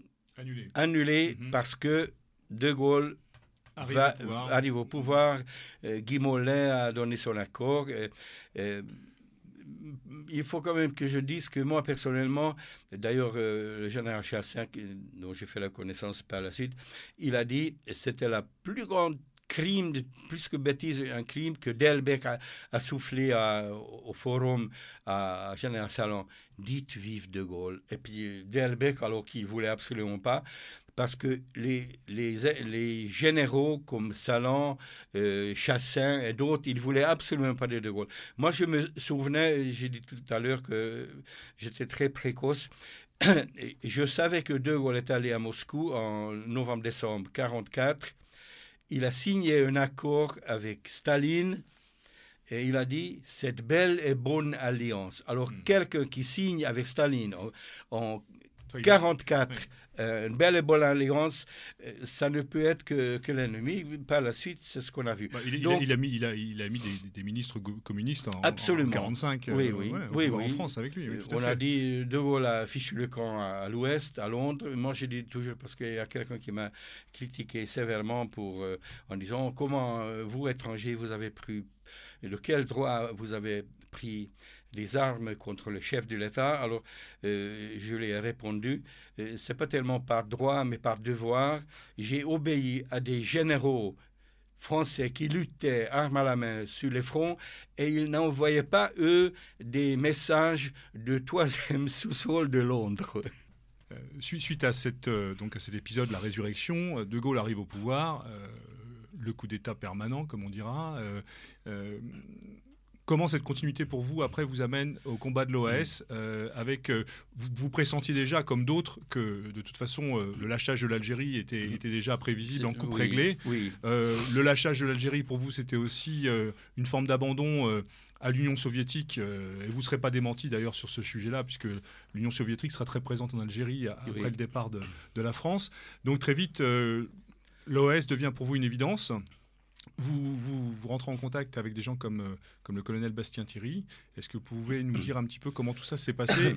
D: annulée, mhm. parce que De Gaulle arrive, va, au pouvoir, euh, Guy Mollet a donné son accord. Euh, il faut quand même que je dise que moi personnellement, d'ailleurs le général Chassin, dont j'ai fait la connaissance par la suite, il a dit c'était la plus grande crime, plus que bêtise, un crime que Delbecq a, soufflé au forum à Général Salon dites vive de Gaulle. Et puis Delbecq, alors qu'il ne voulait absolument pas, parce que les, les, généraux comme Salan, euh, Chassin et d'autres, ils voulaient absolument pas de De Gaulle. Moi, je me souvenais, j'ai dit tout à l'heure que j'étais très précoce, je savais que De Gaulle est allé à Moscou en novembre-décembre 1944. Il a signé un accord avec Staline et il a dit cette belle et bonne alliance. Alors, hmm. quelqu'un qui signe avec Staline en, 1944, euh, une belle et bonne alliance, euh, ça ne peut être que, que l'ennemi. Par la suite, c'est ce qu'on a vu. Bah, il, il, a,
B: mis, il mis des, ministres communistes en 1945 euh, oui, oui, en France avec lui. on a
D: dit de voilà, fichu le camp à, l'ouest, à Londres. Moi, j'ai dit toujours, parce qu'il y a quelqu'un qui m'a critiqué sévèrement pour, en disant comment vous, étrangers, vous avez pris de quel droit vous avez pris les armes contre le chef de l'État. Alors, euh, je lui ai répondu, euh, c'est pas tellement par droit, mais par devoir. J'ai obéi à des généraux français qui luttaient armes à la main sur les fronts et ils n'envoyaient pas, eux, des messages de troisième sous-sol de Londres. Euh, suite à, cette, donc à cet
B: épisode, la résurrection, De Gaulle arrive au pouvoir le coup d'État permanent, comme on dira. Euh, euh, comment cette continuité pour vous après vous amène au combat de l'OS mm. euh, avec vous, pressentiez déjà comme d'autres que de toute façon le lâchage de l'Algérie était, mm. était, déjà prévisible en coupe réglé. réglée. Oui. le lâchage de l'Algérie pour vous c'était aussi une forme d'abandon à l'Union soviétique, et vous ne serez pas démenti d'ailleurs sur ce sujet-là, puisque l'Union soviétique sera très présente en Algérie après le départ de, la France. Donc très vite, l'OS devient pour vous une évidence. Vous, vous, rentrez en contact avec des gens comme, euh, comme le colonel Bastien Thierry. Est-ce que vous pouvez nous dire un petit peu comment tout ça s'est passé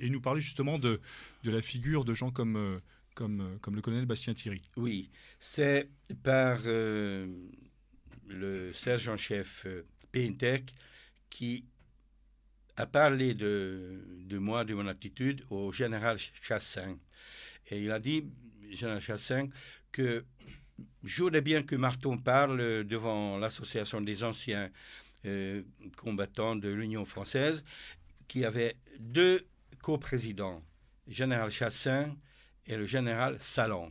B: et, nous parler justement de, la figure de gens comme, euh, comme, euh, comme le colonel Bastien Thierry
D: Oui, c'est par le sergent-chef Pintec qui a parlé de, de moi, de mon attitude au général Chassin. Et il a dit, général Chassin, que bien que Marton parle devant l'association des anciens euh, combattants de l'Union française, qui avait deux coprésidents, général Chassin et le général Salon.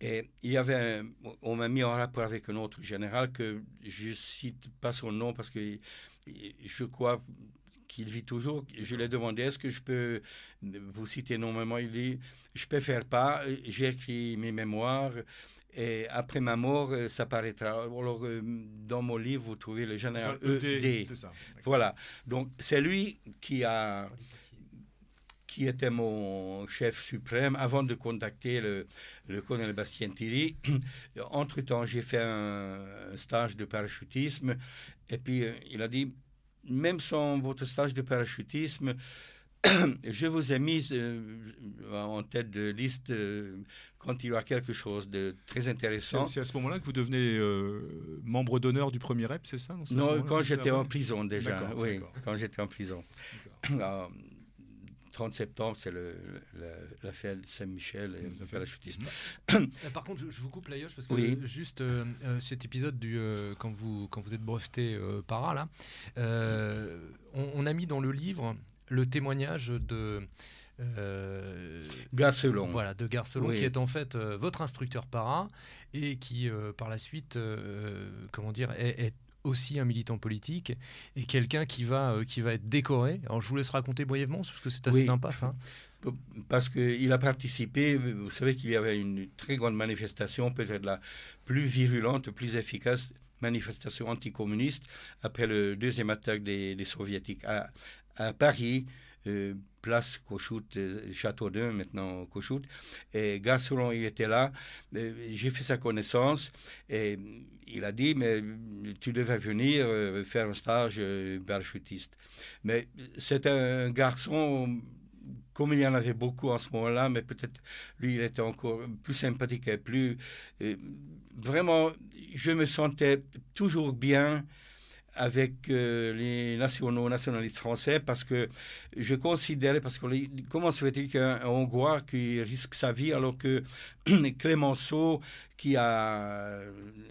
D: Et il y avait, on m'a mis en rapport avec un autre général que je cite pas son nom parce que je crois qu'il vit toujours, je lui ai demandé est-ce que je peux vous citer nommément Il dit je peux faire pas, j'ai écrit mes mémoires et après ma mort, euh, ça paraîtra. Alors, euh, dans mon livre, vous trouvez le général E.D. E e voilà. Donc, c'est lui qui a qui était mon chef suprême, avant de contacter le, colonel Bastien Thierry. Entre-temps, j'ai fait un, stage de parachutisme. Et puis, euh, il a dit, même sans votre stage de parachutisme, je vous ai mis euh, en tête de liste euh, quand il y a quelque chose de très intéressant. C'est
B: à ce moment-là que vous devenez euh, membre d'honneur du premier REP, c'est ça Non, quand j'étais en prison déjà. Oui,
D: quand j'étais en prison. 30 septembre, c'est le, la, fête Saint-Michel et le parachutiste. Mhm.
E: Euh, par contre, je, vous coupe la parce que juste euh, euh, cet épisode du quand vous quand vous êtes breveté para là, on, a mis dans le livre le témoignage de Garcelon. Voilà, de Garcelon, qui est en fait votre instructeur para et qui, par la suite, comment dire, est, aussi un militant politique et quelqu'un qui va, euh, qui va être décoré. Alors je vous laisse raconter brièvement, parce que c'est assez sympa ça.
D: Hein. Parce qu'il a participé, vous savez qu'il y avait une très grande manifestation, peut-être la plus virulente, plus efficace manifestation anticommuniste après le deuxième attaque des, soviétiques à, à Paris. Euh, place Cochoute, euh, Château 2, maintenant Cochoute. Et Gasseron, il était là. Euh, j'ai fait sa connaissance et mm, il a dit, mais mm, tu devais venir euh, faire un stage parachutiste. Mais c'est un garçon mm, comme il y en avait beaucoup en ce moment-là, mais peut-être lui, il était encore plus sympathique et plus... vraiment, je me sentais toujours bien avec euh, les nationaux nationalistes français parce que je considérais, parce que comment se fait-il qu'un Hongrois qui risque sa vie alors que Clémenceau, qui a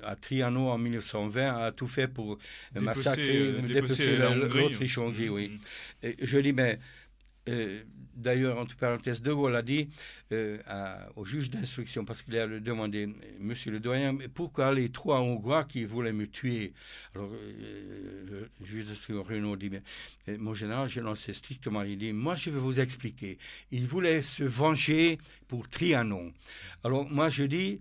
D: à Trianon en 1920 a tout fait pour dépousser, massacrer, euh, l'Autriche-Hongrie, mm, oui. Mm. je dis, mais... Euh, D'ailleurs, entre parenthèses, De Gaulle a dit euh, au juge d'instruction, parce qu'il a demandé, Monsieur le doyen, mais pourquoi les trois Hongrois qui voulaient me tuer Alors, euh, le juge d'instruction Renaud dit, euh, mon général, je l'en sais strictement. Il dit, moi, je vais vous expliquer. Ils voulaient se venger pour Trianon. Alors, moi, je dis,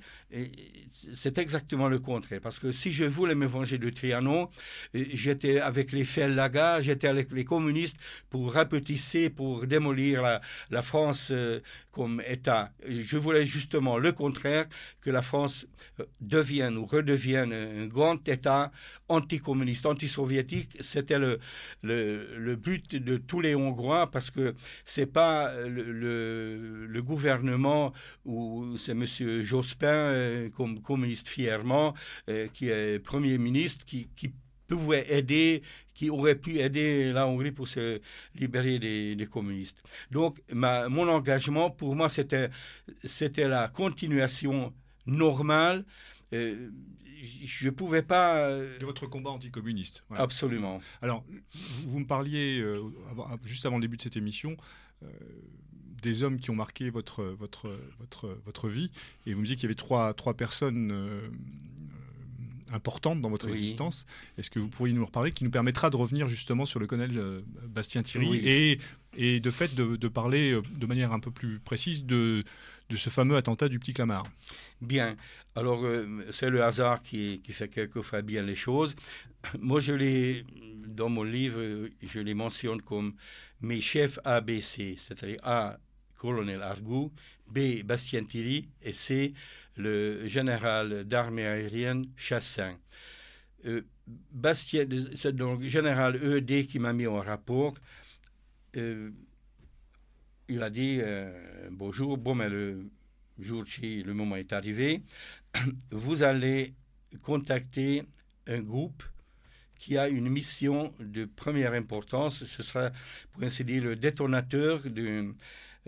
D: c'est exactement le contraire. Parce que si je voulais me venger de Trianon, j'étais avec les Fellaga, j'étais avec les communistes pour rapetisser, pour démolir la, France euh, comme État. Je voulais justement le contraire, que la France euh, devienne ou redevienne un grand État anticommuniste, antisoviétique. C'était le, le, but de tous les Hongrois parce que c'est pas le, le, gouvernement ou c'est M. Jospin euh, euh, comme communiste fièrement, euh, qui est Premier ministre, qui, pouvait aider, qui aurait pu aider la Hongrie pour se libérer des, communistes. Donc, ma, mon engagement, pour moi, c'était, c'était la continuation normale. Euh, je ne pouvais pas... De votre combat anticommuniste. Absolument. Alors, vous, me parliez, juste
B: avant le début de cette émission, des hommes qui ont marqué votre, votre, votre, votre vie. Et vous me disiez qu'il y avait trois, trois personnes euh, euh, importantes dans votre existence. Est-ce que vous pourriez nous reparler Qui nous permettra de revenir justement sur le colonel euh, Bastien Thierry et, et de fait de, parler de manière un peu plus précise de, de ce fameux attentat du Petit Clamart.
D: Bien. Alors, c'est le hasard qui, qui fait quelquefois bien les choses. Moi, je les dans mon livre, je les mentionne comme mes chefs ABC, c'est-à-dire A colonel Argou, B. Bastien Tilly et C. le général d'armée aérienne Chassin. Euh, Bastien, c'est donc général ED qui m'a mis en rapport. Euh, il a dit euh, bonjour, bon, mais le jour le moment est arrivé. Vous allez contacter un groupe qui a une mission de première importance. Ce sera, pour ainsi dire, le détonateur d'une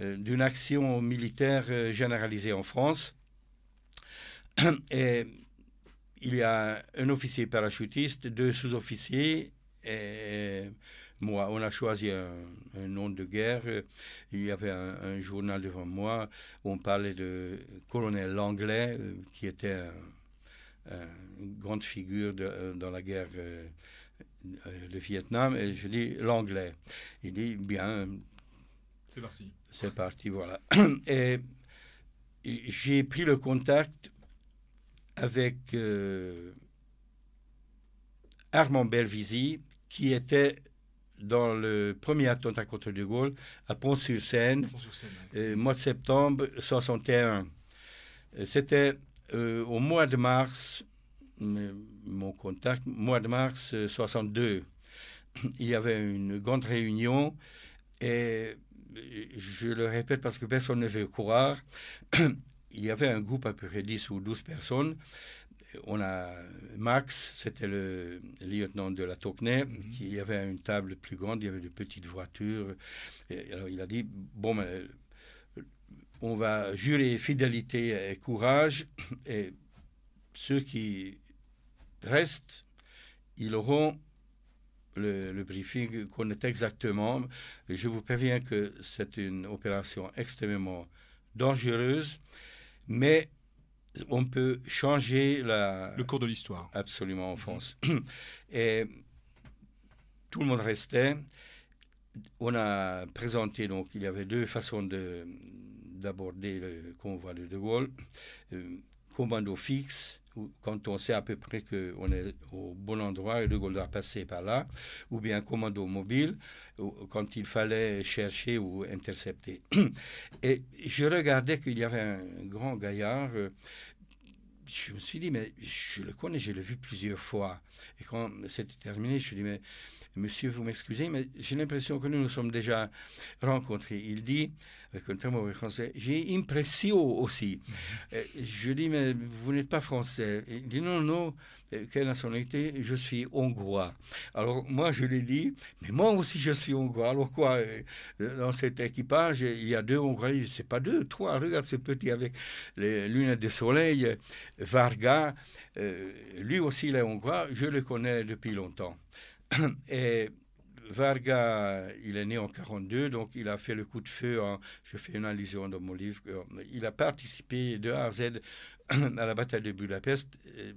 D: euh, d'une action militaire euh, généralisée en France. Et il y a un officier parachutiste, deux sous-officiers et moi. On a choisi un, nom de guerre. Il y avait un, journal devant moi où on parlait de colonel Langlais, euh, qui était une grande figure dans la guerre de Vietnam. Et je dis Langlais. Il dit bien. C'est parti c'est parti, voilà. Et j'ai pris le contact avec euh, Armand Belvisy, qui était dans le premier attentat contre De Gaulle à Pont-sur-Seine, euh, mois de septembre 61. C'était euh, au mois de mars, mon contact, mois de mars 62. Il y avait une grande réunion et je le répète parce que personne ne veut courir. il y avait un groupe à peu près 10 ou 12 personnes. On a Max, c'était le lieutenant de la Tocnay, mhm. qui avait une table plus grande, il y avait de petites voitures. Et alors il a dit, bon, euh, on va jurer fidélité et courage, et ceux qui restent, ils auront le, briefing qu'on est exactement. Je vous préviens que c'est une opération extrêmement dangereuse, mais on peut changer Le cours de l'histoire. Absolument, en mm-hmm. France. Et tout le monde restait. On a présenté, donc, il y avait deux façons de, d'aborder le convoi de De Gaulle. Euh, commando fixe quand on sait à peu près qu'on est au bon endroit et gol doit passer par là, ou bien commando mobile, quand il fallait chercher ou intercepter. Et je regardais qu'il y avait un grand gaillard. Euh, je me suis dit, mais je le connais, je le vu plusieurs fois. Et quand c'était terminé, je me suis dit, mais Monsieur, vous m'excusez, mais j'ai l'impression que nous nous sommes déjà rencontrés. Il dit, avec un mauvais français, j'ai impression aussi. Euh, je dis, mais vous n'êtes pas français. Il dit, non, non, euh, quelle nationalité Je suis hongrois. Alors moi, je lui dis, mais moi aussi, je suis hongrois. Alors quoi euh, Dans cet équipage, il y a deux hongrois, c'est pas deux, trois. Regarde ce petit avec les lunettes de soleil, Varga. lui aussi, il est hongrois. Je le connais depuis longtemps. Et Varga, il est né en 42, donc il a fait le coup de feu. je fais une allusion dans mon livre. Euh, il a participé de A à Z à la bataille de Budapest. Euh,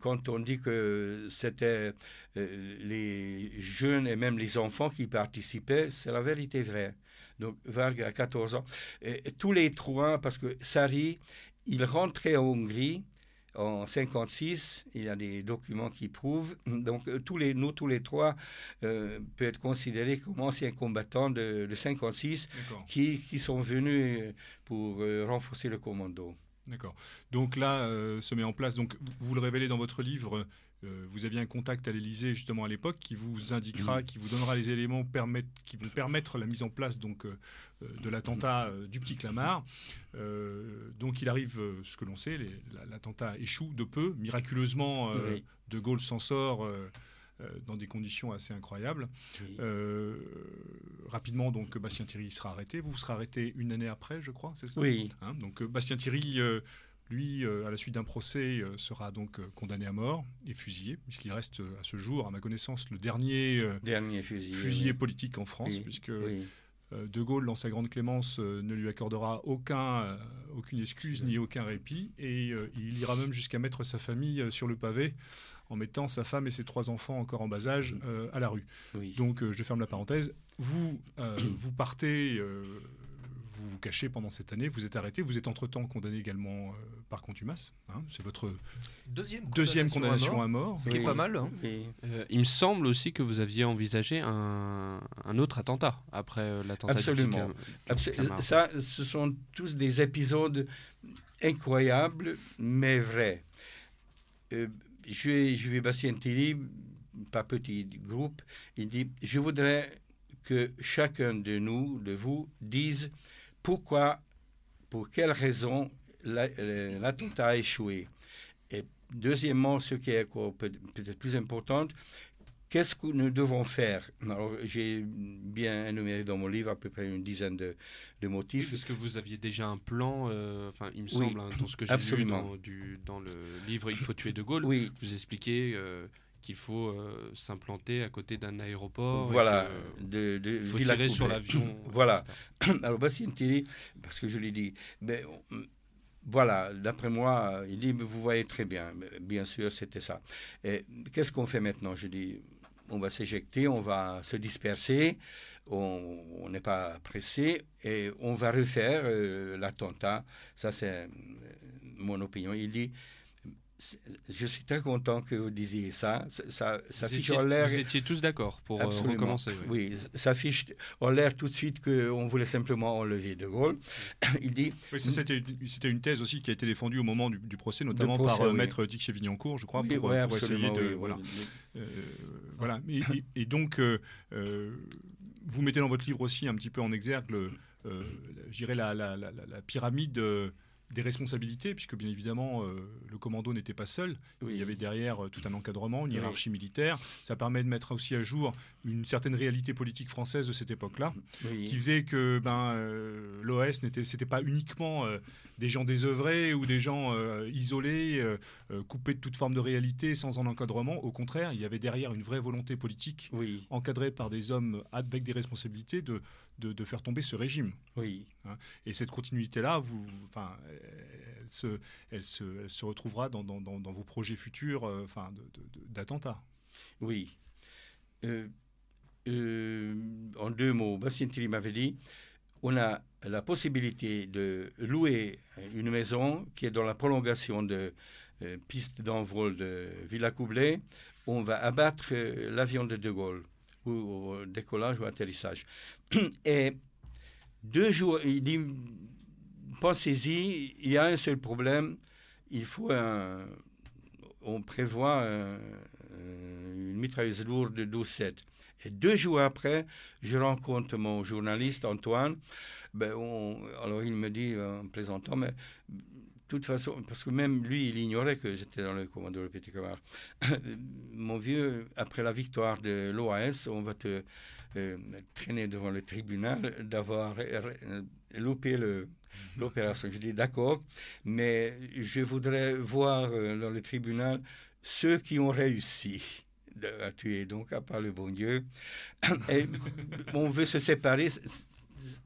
D: quand on dit que c'était euh, les jeunes et même les enfants qui participaient, c'est la vérité vraie. Donc Varga a 14 ans. tous les trois, parce que Sari, il rentrait en Hongrie en 56, il y a des documents qui prouvent. Donc euh, tous les, nous tous les trois peuvent peut être considérés comme anciens combattants de, 1956 qui, sont venus euh, pour euh, renforcer le commando.
B: D'accord. Donc là, se met en place. Donc vous le révélez dans votre livre euh, vous aviez un contact à l'Elysée justement à l'époque qui vous indiquera, qui vous donnera les éléments qui vont permettre la mise en place donc euh, de l'attentat euh, du petit Clamart. donc il arrive ce que l'on sait, l'attentat échoue de peu, miraculeusement De Gaulle s'en sort. dans des conditions assez incroyables. rapidement, donc, Bastien Thierry sera arrêté. Vous, vous serez arrêté une année après, je crois, c'est ça Oui. Hein, donc, Bastien Thierry lui, euh, à la suite d'un procès, euh, sera donc euh, condamné à mort et fusillé, puisqu'il reste à ce jour, à ma connaissance, le dernier, fusillé, politique en France, puisque De Gaulle, dans sa grande clémence, ne lui accordera aucun, aucune excuse ni aucun répit. Et il ira même jusqu'à mettre sa famille sur le pavé en mettant sa femme et ses trois enfants encore en bas âge à la rue. Donc je ferme la parenthèse. Vous, vous partez vous vous cachez pendant cette année, vous êtes arrêté, vous êtes entre-temps condamné également euh, par contumace. Hein, c'est votre deuxième condamnation, à mort. Ce qui est pas mal.
C: Hein. Euh, il me semble aussi que vous aviez envisagé un, autre attentat après
D: euh, l'attentat Absolument. Du ça, ce sont tous des épisodes incroyables, mais vrais. je, je vais Bastien Tilly, pas petit groupe, il dit, je voudrais que chacun de nous, de vous, dise pourquoi, pour quelles raisons euh, l'attentat a échoué. Et deuxièmement, ce qui est peut-être plus important, qu'est-ce que nous devons faire Alors, j'ai bien énuméré dans mon livre à peu près une dizaine de, motifs. Est-ce que vous aviez déjà un plan, euh, enfin, il me semble, hein, dans ce que j'ai lu dans, du,
C: dans, le livre Il faut tuer De Gaulle, oui. vous expliquez. Euh, qu'il faut euh, s'implanter à côté d'un aéroport. Voilà, que, faut tirer sur l'avion. voilà.
D: Alors Bastien parce que je lui dis, mais, euh, voilà, d'après moi, euh, il dit, vous voyez très bien, bien sûr, c'était ça. Et Qu'est-ce qu'on fait maintenant Je dis, on va s'éjecter, on va se disperser, on n'est pas pressé et on va refaire l'attentat. Ça, c'est mon opinion. Il dit, je suis très content que vous disiez ça. Ça, ça en l'air. Vous étiez tous d'accord pour euh, Absolument. recommencer. Oui. ça fiche en l'air tout de suite qu'on voulait simplement enlever De Gaulle. Il dit. c'était une thèse aussi
B: qui a été défendue au moment du, procès, notamment par euh, Maître Dick Chevignancourt, je crois, oui, pour, euh, essayer de. voilà. voilà. Et, donc, vous mettez dans votre livre aussi un petit peu en exergue, j'irai la, la, la, la, pyramide des responsabilités, puisque bien évidemment, euh, le commando n'était pas seul. Il y avait derrière euh, tout un encadrement, une hiérarchie militaire. Ça permet de mettre aussi à jour une certaine réalité politique française de cette époque-là, qui faisait que ben, euh, l'OS n'était pas uniquement des gens désœuvrés ou des gens euh, isolés, euh, euh, coupés de toute forme de réalité, sans un encadrement. Au contraire, il y avait derrière une vraie volonté politique, oui. encadrée par des hommes avec des responsabilités, de, de, faire tomber ce régime. Oui. Hein. Et cette continuité-là, vous, enfin, elle, se, elle, se, se retrouvera dans, dans, dans, vos projets futurs enfin, d'attentats.
D: Oui. en deux mots, Bastien Tilly m'avait dit on a la possibilité de louer une maison qui est dans la prolongation de euh, piste d'envol de Villa on va abattre euh, l'avion de De Gaulle ou, au euh, décollage ou atterrissage. Et deux jours, il dit, pensez-y, il y a un seul problème, il faut un, on prévoit une mitrailleuse lourde de 12-7. Et deux jours après, je rencontre mon journaliste Antoine. Ben, alors il me dit euh, en plaisantant, mais toute façon, parce que même lui, il ignorait que j'étais dans le commando comar Mon vieux, après la victoire de l'OAS, on va te euh, traîner devant le tribunal d'avoir euh, loupé l'opération. Je dis d'accord, mais je voudrais voir dans le tribunal ceux qui ont réussi à tuer, donc à part le bon Dieu. Et on veut se séparer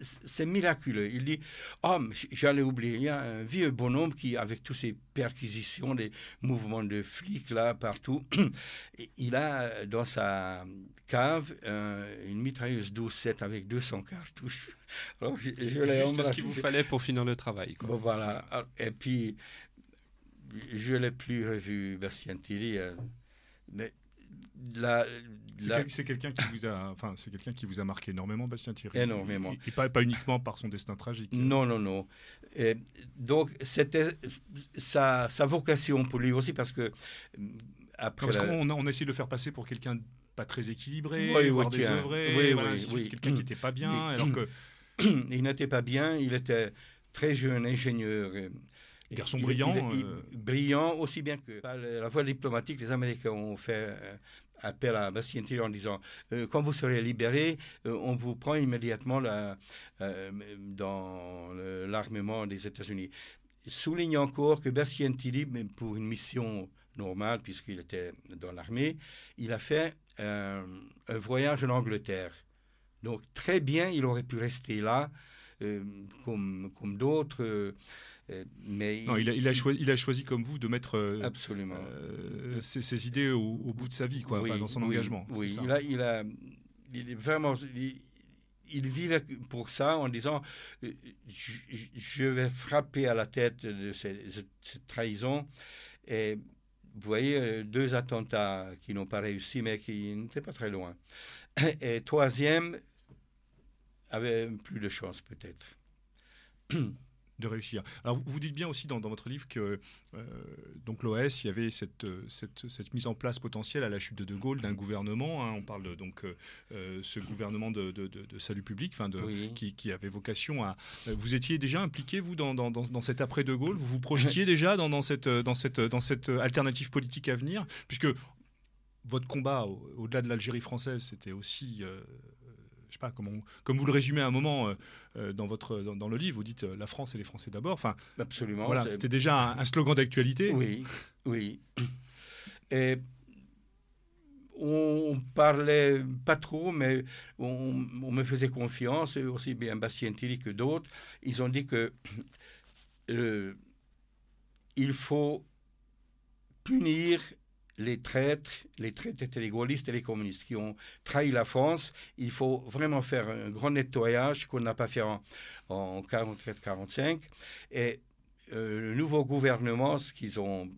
D: c'est miraculeux. Il dit, oh, j'allais oublier, il y a un vieux bonhomme qui, avec toutes ces perquisitions, des mouvements de flics là, partout, il a dans sa cave une mitrailleuse 12-7 avec 200 cartouches. je, Juste ce qu'il vous fallait pour finir le travail. voilà. Et puis, je ne l'ai plus revu, Bastien Thierry. Euh, mais
B: c'est quelqu'un qui vous a, enfin, c'est quelqu'un qui vous a marqué énormément, Bastien Thierry.
D: Énormément. Et, pas, uniquement par son destin tragique. Non, non, non. Et donc c'était sa, vocation pour lui aussi parce que après. Parce
B: on, de le
D: faire passer pour quelqu'un pas très équilibré, oui, voire oui, désœuvré, oui, quelqu'un qui n'était pas bien, alors que il n'était pas bien. Il était très jeune ingénieur Garçon il, brillant. Euh, brillant aussi bien que la voie diplomatique, les Américains ont fait euh, appel à Bastien en disant euh, quand vous serez libéré, on vous prend immédiatement dans l'armement des États-Unis. Souligne encore que Bastien Tilly, pour une mission normale, puisqu'il était dans l'armée, il a fait un voyage en Angleterre. Donc très bien, il aurait pu rester là, comme d'autres. Euh, mais non, il,
B: a, choisi, comme vous, de mettre euh, absolument. Euh, ses, idées au, bout de sa vie, quoi, dans son engagement. Oui, il a,
D: il a, vraiment il vit pour ça en disant je, vais frapper à la tête de cette trahison. Et vous voyez, deux attentats qui n'ont pas réussi, mais qui n'étaient pas très loin. Et troisième avait plus de chance peut-être. de réussir. Alors vous, dites bien aussi dans,
B: votre livre que euh, donc l'OS, il y avait euh, cette, cette, mise en place potentielle à la chute de De Gaulle d'un gouvernement. Hein. on parle donc de euh, ce gouvernement de, salut public, de, qui, avait vocation à. Vous étiez déjà impliqué vous dans, cet après De Gaulle. Vous vous projetiez déjà dans, cette dans cette dans cette alternative politique à venir, puisque votre combat au-delà de l'Algérie française, c'était aussi sais pas, comme, comme vous le résumez à un moment euh, euh, dans, votre, dans, le livre, vous dites euh, la France et les Français d'abord. Enfin, Absolument. Voilà, c'était déjà un, slogan d'actualité. Oui, oui.
D: Et on parlait pas trop, mais on, me faisait confiance, aussi bien Bastientilli que d'autres. Ils ont dit que il faut punir les traîtres, les traîtres étaient les gaullistes et les communistes qui ont trahi la France. Il faut vraiment faire un grand nettoyage qu'on n'a pas fait en, en Et euh, le nouveau gouvernement, ce qu'ils ont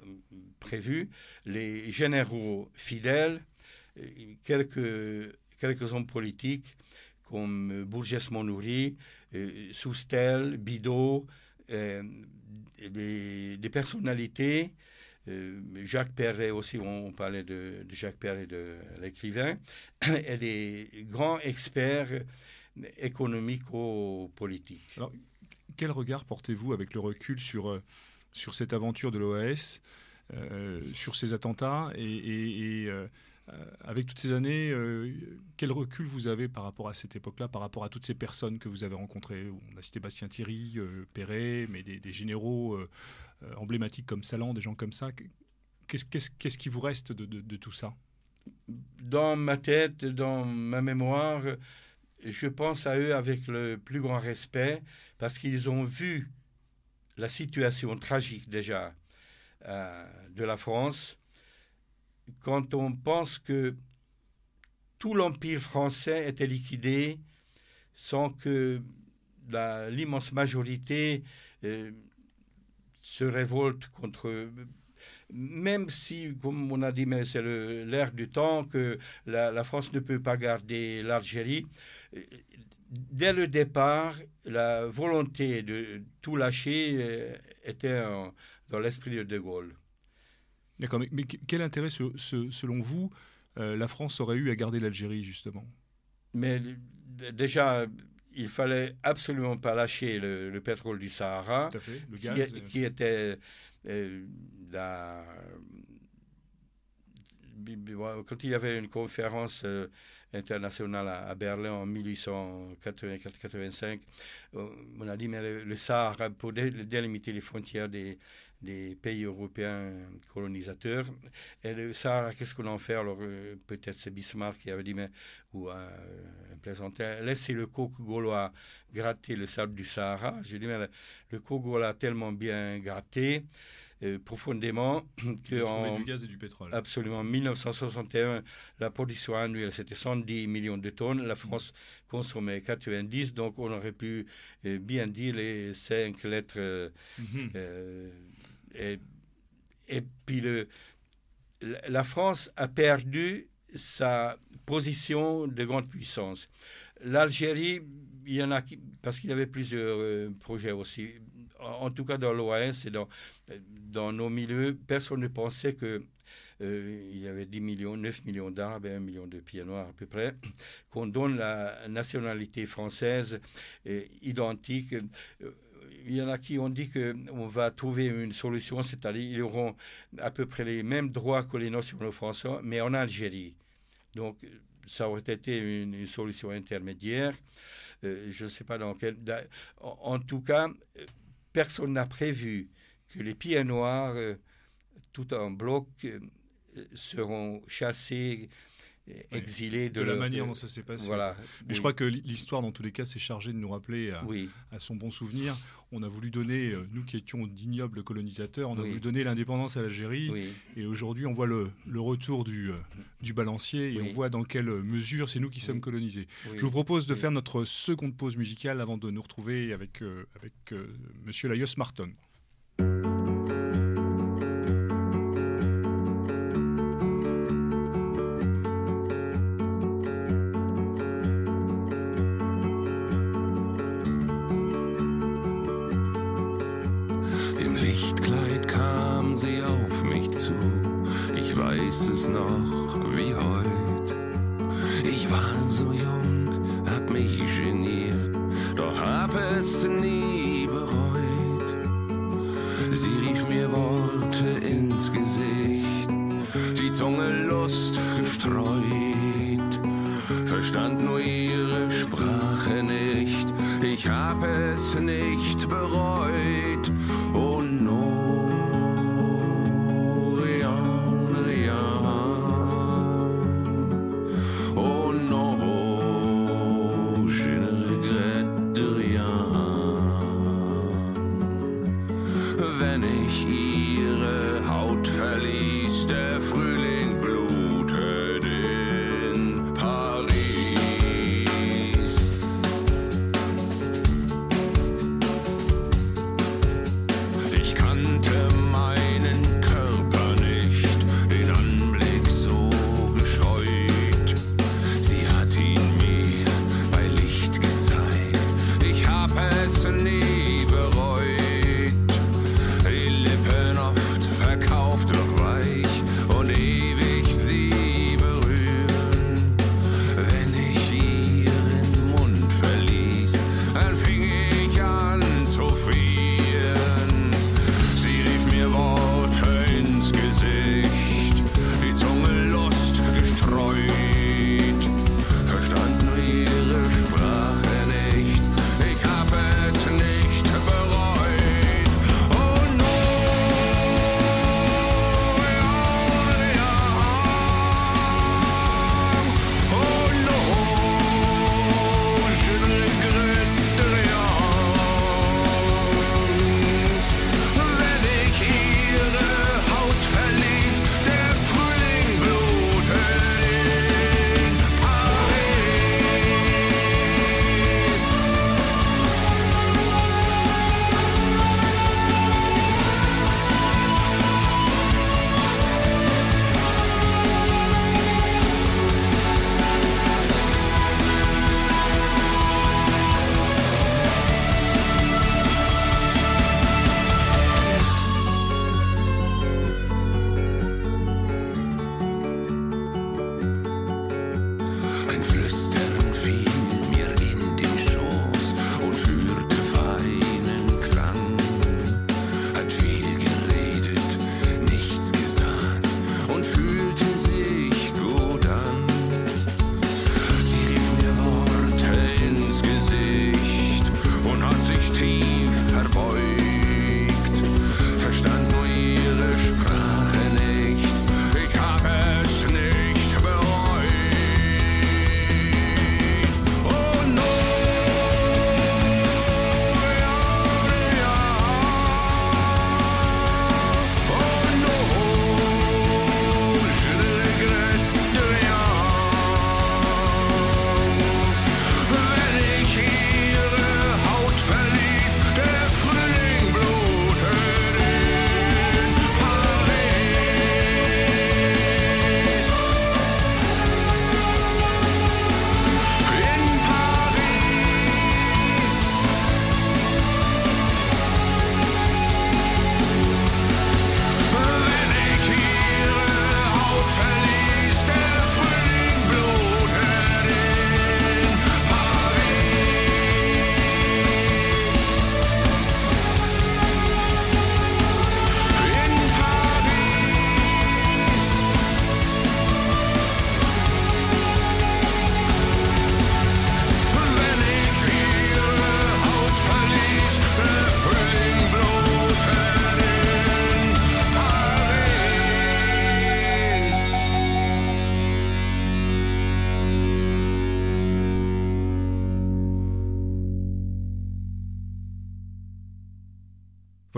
D: prévu, les généraux fidèles, euh, quelques, quelques hommes politiques comme Bourges Monoury euh, Soustelle, Soustel, Bidot, des, personnalités euh, Jacques Perret aussi, on, parlait de, Jacques Perret, de, de l'écrivain, et des grand expert économico-politiques. quel regard portez-vous avec
B: le recul sur, euh, sur cette aventure de l'OAS, euh, sur ces attentats et, avec toutes ces années, quel recul vous avez par rapport à cette époque-là, par rapport à toutes ces personnes que vous avez rencontrées On a cité Bastien Thierry, Perret, mais des généraux euh, emblématiques comme Salan, des gens comme ça. Qu'est-ce, qui vous reste de, tout ça
D: Dans ma tête, dans ma mémoire, je pense à eux avec le plus grand respect parce qu'ils ont vu la situation tragique déjà euh, de la France. Quand on pense que tout l'Empire français était liquidé sans que l'immense majorité euh, se révolte contre même si, comme on a dit, mais c'est l'air du temps que la, France ne peut pas garder l'Algérie, euh, dès le départ, la volonté de tout lâcher euh, était dans l'esprit de De Gaulle.
B: D'accord, mais, quel intérêt, selon vous, euh, la France aurait eu à garder l'Algérie, justement Mais
D: déjà, il fallait absolument pas lâcher le, pétrole du Sahara, le qui, euh, était euh, la, quand il y avait une conférence euh, internationale à, Berlin en 1884-85, on a dit mais le, Sahara, pour délimiter les frontières des, des pays européens colonisateurs. Et le Sahara, qu'est-ce qu'on en fait Alors, euh, peut-être c'est Bismarck qui avait dit, mais, ou euh, un, laissez le coq gaulois gratter le sable du Sahara. Je dis, mais le, coq gaulois tellement bien gratté, euh, profondément que en, Absolument. 1961, la production annuelle, c'était 110 millions de tonnes. La France mm. consommait 90, donc on aurait pu euh, bien dire les cinq lettres. Mm-hmm. Euh, et, puis, le, la France a perdu sa position de grande puissance. L'Algérie, il y en a qui, parce qu'il y avait plusieurs projets aussi en tout cas dans l'OAS et dans, dans nos milieux, personne ne pensait que euh, il y avait 10 millions, 9 millions d'Arabes et 1 million de pieds noirs à peu près, qu'on donne la nationalité française eh, identique. Euh, il y en a qui ont dit qu'on va trouver une solution, c'est-à-dire ils auront à peu près les mêmes droits que les nationaux français, mais en Algérie. Donc, ça aurait été une, solution intermédiaire. Euh, je ne sais pas dans quel. en tout cas personne n'a prévu que les pieds noirs, euh, tout en bloc, euh, seront chassés exilé de, la manière dont ça s'est passé. Mais je crois
B: que l'histoire, dans tous les cas, s'est chargée de nous rappeler à, euh, à, son bon souvenir. On a voulu donner, euh, nous qui étions d'ignobles colonisateurs, on a voulu donner l'indépendance à l'Algérie. Et aujourd'hui, on voit le, retour euh, du, balancier et on voit dans quelle mesure c'est nous qui sommes colonisés. Je vous propose de faire notre seconde pause musicale avant de nous retrouver avec, avec Monsieur Laios Marton.
F: noch wie heute. Ich war so jung, hab mich geniert, doch hab es nie bereut. Sie rief mir Worte ins Gesicht, die Zunge Lust gestreut. Verstand nur ihre Sprache nicht, ich hab es nicht bereut.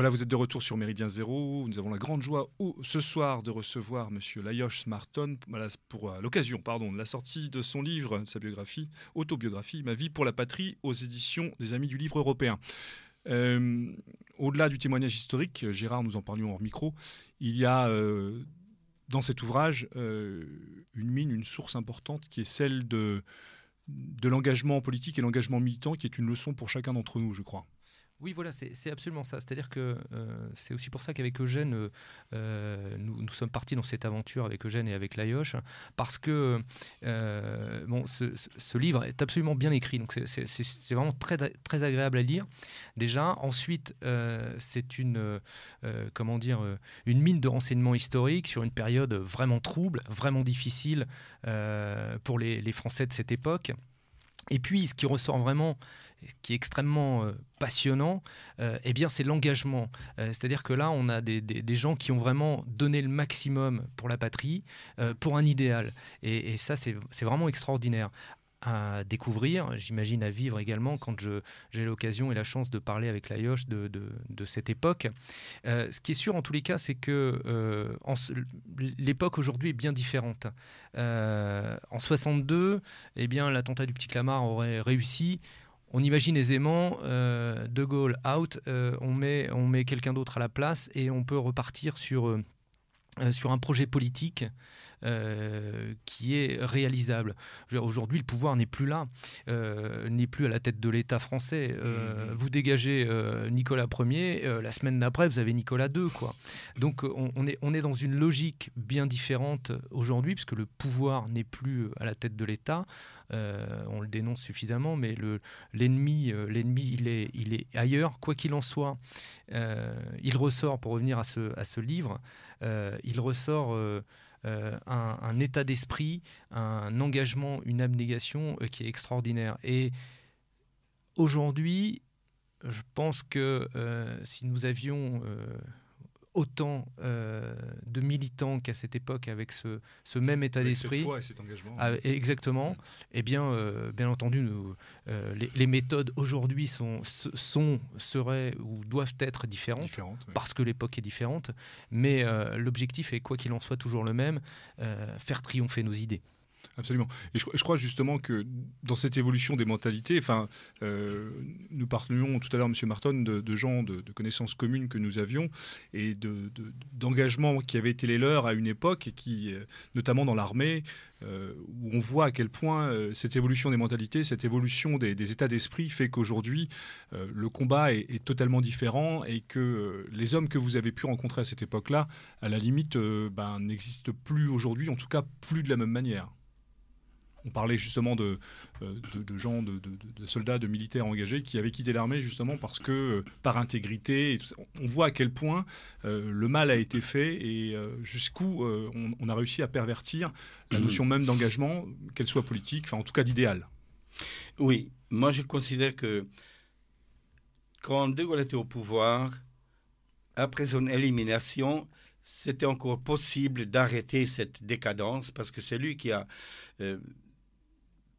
B: vous êtes de retour sur Méridien Zéro. Nous avons la grande joie ce soir de recevoir Monsieur Layoche Smarton pour l'occasion pardon, de la sortie de son livre, sa biographie, autobiographie, Ma vie pour la patrie, aux éditions des Amis du Livre Européen. Euh, au-delà du témoignage historique, Gérard, nous en parlions hors micro, il y a euh, dans cet ouvrage euh, une mine, une source importante qui est celle de, de l'engagement politique et l'engagement militant, qui est une leçon pour chacun d'entre nous, je crois.
E: Oui, voilà, c'est absolument ça. C'est-à-dire que euh, c'est aussi pour ça qu'avec Eugène, euh, euh, nous, sommes partis dans cette aventure avec Eugène et avec Laioche, parce que bon, ce, livre est absolument bien écrit, donc c'est vraiment très, très agréable à lire. Déjà, ensuite, c'est une comment dire une mine de renseignements historiques sur une période vraiment trouble, vraiment difficile pour les, les Français de cette époque. Et puis, ce qui ressort vraiment qui est extrêmement euh, passionnant, et euh, eh bien c'est l'engagement. Euh, c'est-à-dire que là, on a des, des, gens qui ont vraiment donné le maximum pour la patrie, pour un idéal. Et, ça, c'est vraiment extraordinaire à découvrir, j'imagine à vivre également quand j'ai l'occasion et la chance de parler avec Laioche de, de, cette époque. ce qui est sûr en tous les cas, c'est que l'époque aujourd'hui est bien différente. en 62, eh bien l'attentat du Petit Clamart aurait réussi on imagine aisément euh, De Gaulle out, euh, on met, on met quelqu'un d'autre à la place et on peut repartir sur, euh, sur un projet politique euh, qui est réalisable. Aujourd'hui, le pouvoir n'est plus là, euh, n'est plus à la tête de l'État français. Euh, mm-hmm. Vous dégagez Nicolas Ier, la semaine d'après, vous avez Nicolas II. Quoi. Donc on, est, on est dans une logique bien différente aujourd'hui, puisque le pouvoir n'est plus à la tête de l'État. on le dénonce suffisamment, mais l'ennemi, le, l'ennemi, il est, il est ailleurs. Quoi qu'il en soit, il ressort, pour revenir à ce, à ce livre, il ressort euh, un, état d'esprit, un engagement, une abnégation euh, qui est extraordinaire. Et aujourd'hui, je pense que euh, si nous avions autant euh, de militants qu'à cette époque avec ce, même état d'esprit. et cet engagement. Ah, exactement. Eh bien, euh, bien entendu, euh, les, méthodes aujourd'hui sont, seraient ou doivent être différentes, parce que l'époque est différente. Mais l'objectif est, quoi qu'il en soit, toujours le même faire triompher nos idées. Absolument. Et je, crois justement que dans cette évolution des mentalités, enfin, euh,
B: nous parlions tout à l'heure, Monsieur Martin, de, gens de, connaissances communes que nous avions et d'engagements qui avaient été les leurs à une époque et qui, euh, notamment dans l'armée, euh, où on voit à quel point cette évolution des mentalités, cette évolution des, états d'esprit fait qu'aujourd'hui le combat est, totalement différent et que les hommes que vous avez pu rencontrer à cette époque-là, à la limite, ben, n'existent plus aujourd'hui, en tout cas plus de la même manière on parlait justement de, euh, de, gens, de, soldats, de militaires engagés qui avaient quitté l'armée justement parce que, euh, par intégrité, on voit à quel point euh, le mal a été fait et jusqu'où on, a réussi à pervertir la mhm. notion même d'engagement, qu'elle soit politique, enfin en tout cas d'idéal.
D: Oui, moi je considère que quand De Gaulle était au pouvoir, après son élimination, c'était encore possible d'arrêter cette décadence parce que c'est lui qui a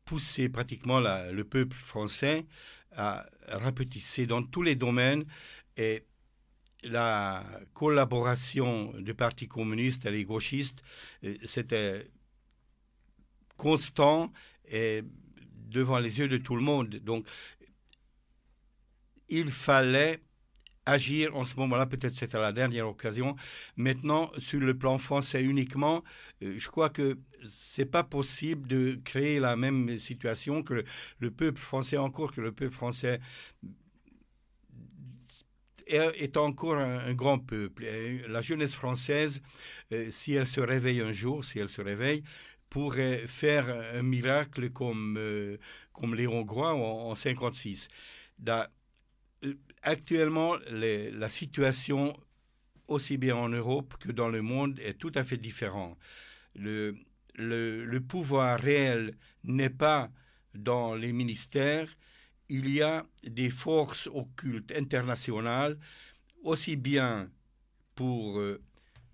D: poussé pratiquement le peuple français à rapetisser dans tous les domaines et la collaboration du Parti communiste et les gauchistes, euh, c'était constant et devant les yeux de tout le monde. Donc, il fallait agir en ce moment-là. Peut-être c'était la dernière occasion. Maintenant, sur le plan français uniquement, euh, je crois que c'est pas possible de créer la même situation que le peuple français encore, que le peuple français est encore un, grand peuple. La jeunesse française, euh, si elle se réveille un jour, si elle se réveille, pourrait faire un miracle comme, euh, comme les Hongrois en, 1956 actuellement, la situation, aussi bien en Europe que dans le monde, est tout à fait différente. Le, pouvoir réel n'est pas dans les ministères. Il y a des forces occultes internationales, aussi bien pour euh,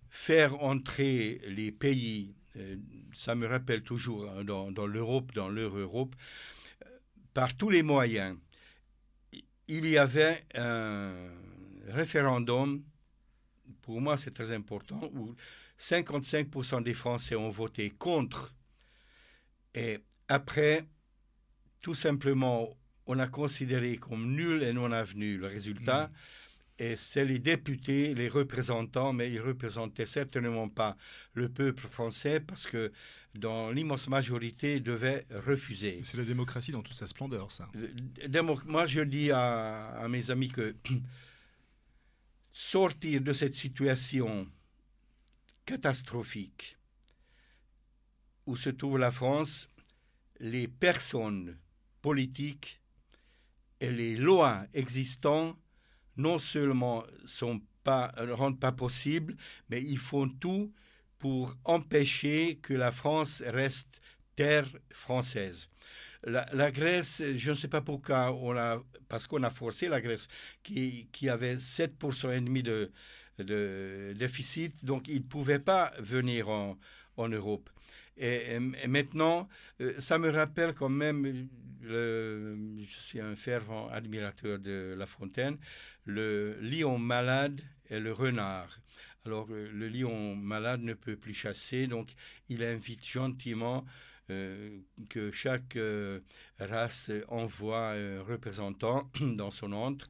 D: faire entrer les pays, euh, ça me rappelle toujours hein, dans, l'Europe, dans leur Europe, euh, par tous les moyens il y avait un référendum, pour moi c'est très important, où 55% des Français ont voté contre. Et après, tout simplement, on a considéré comme nul et non avenu le résultat. Mm. Et c'est les députés, les représentants, mais ils représentaient certainement pas le peuple français parce que dont l'immense majorité, devait refuser. C'est la démocratie dans toute sa splendeur, ça. Euh, moi, je dis à, mes amis que sortir de cette situation catastrophique où se trouve la France, les personnes politiques et les lois existantes non seulement sont pas, rendent pas possible, mais ils font tout pour empêcher que la France reste terre française. La, Grèce, je ne sais pas pourquoi, on a, parce qu'on a forcé la Grèce, qui, qui avait 7,5% de, de déficit, donc il ne pouvait pas venir en, en Europe. Et, maintenant, euh, ça me rappelle quand même, euh, je suis un fervent admirateur de La Fontaine, le lion malade et le renard. Alors euh, le lion malade ne peut plus chasser, donc il invite gentiment que chaque race envoie un représentant dans son antre.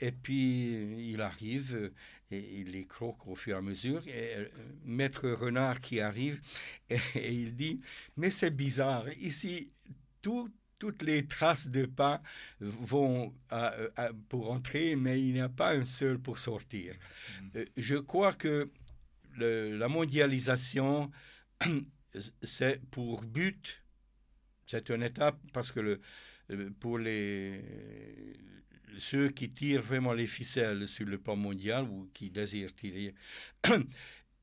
D: Et puis il arrive et il les croque au fur et à mesure. Euh, Maître Renard qui arrive et, il dit Mais c'est bizarre, ici, toutes les traces de pas vont pour entrer, mais il n'y a pas un seul pour sortir. Mm. Euh, je crois que la mondialisation, c'est pour but, c'est une étape parce que le, euh, pour les, ceux qui tirent vraiment les ficelles sur le plan mondial ou qui désirent tirer,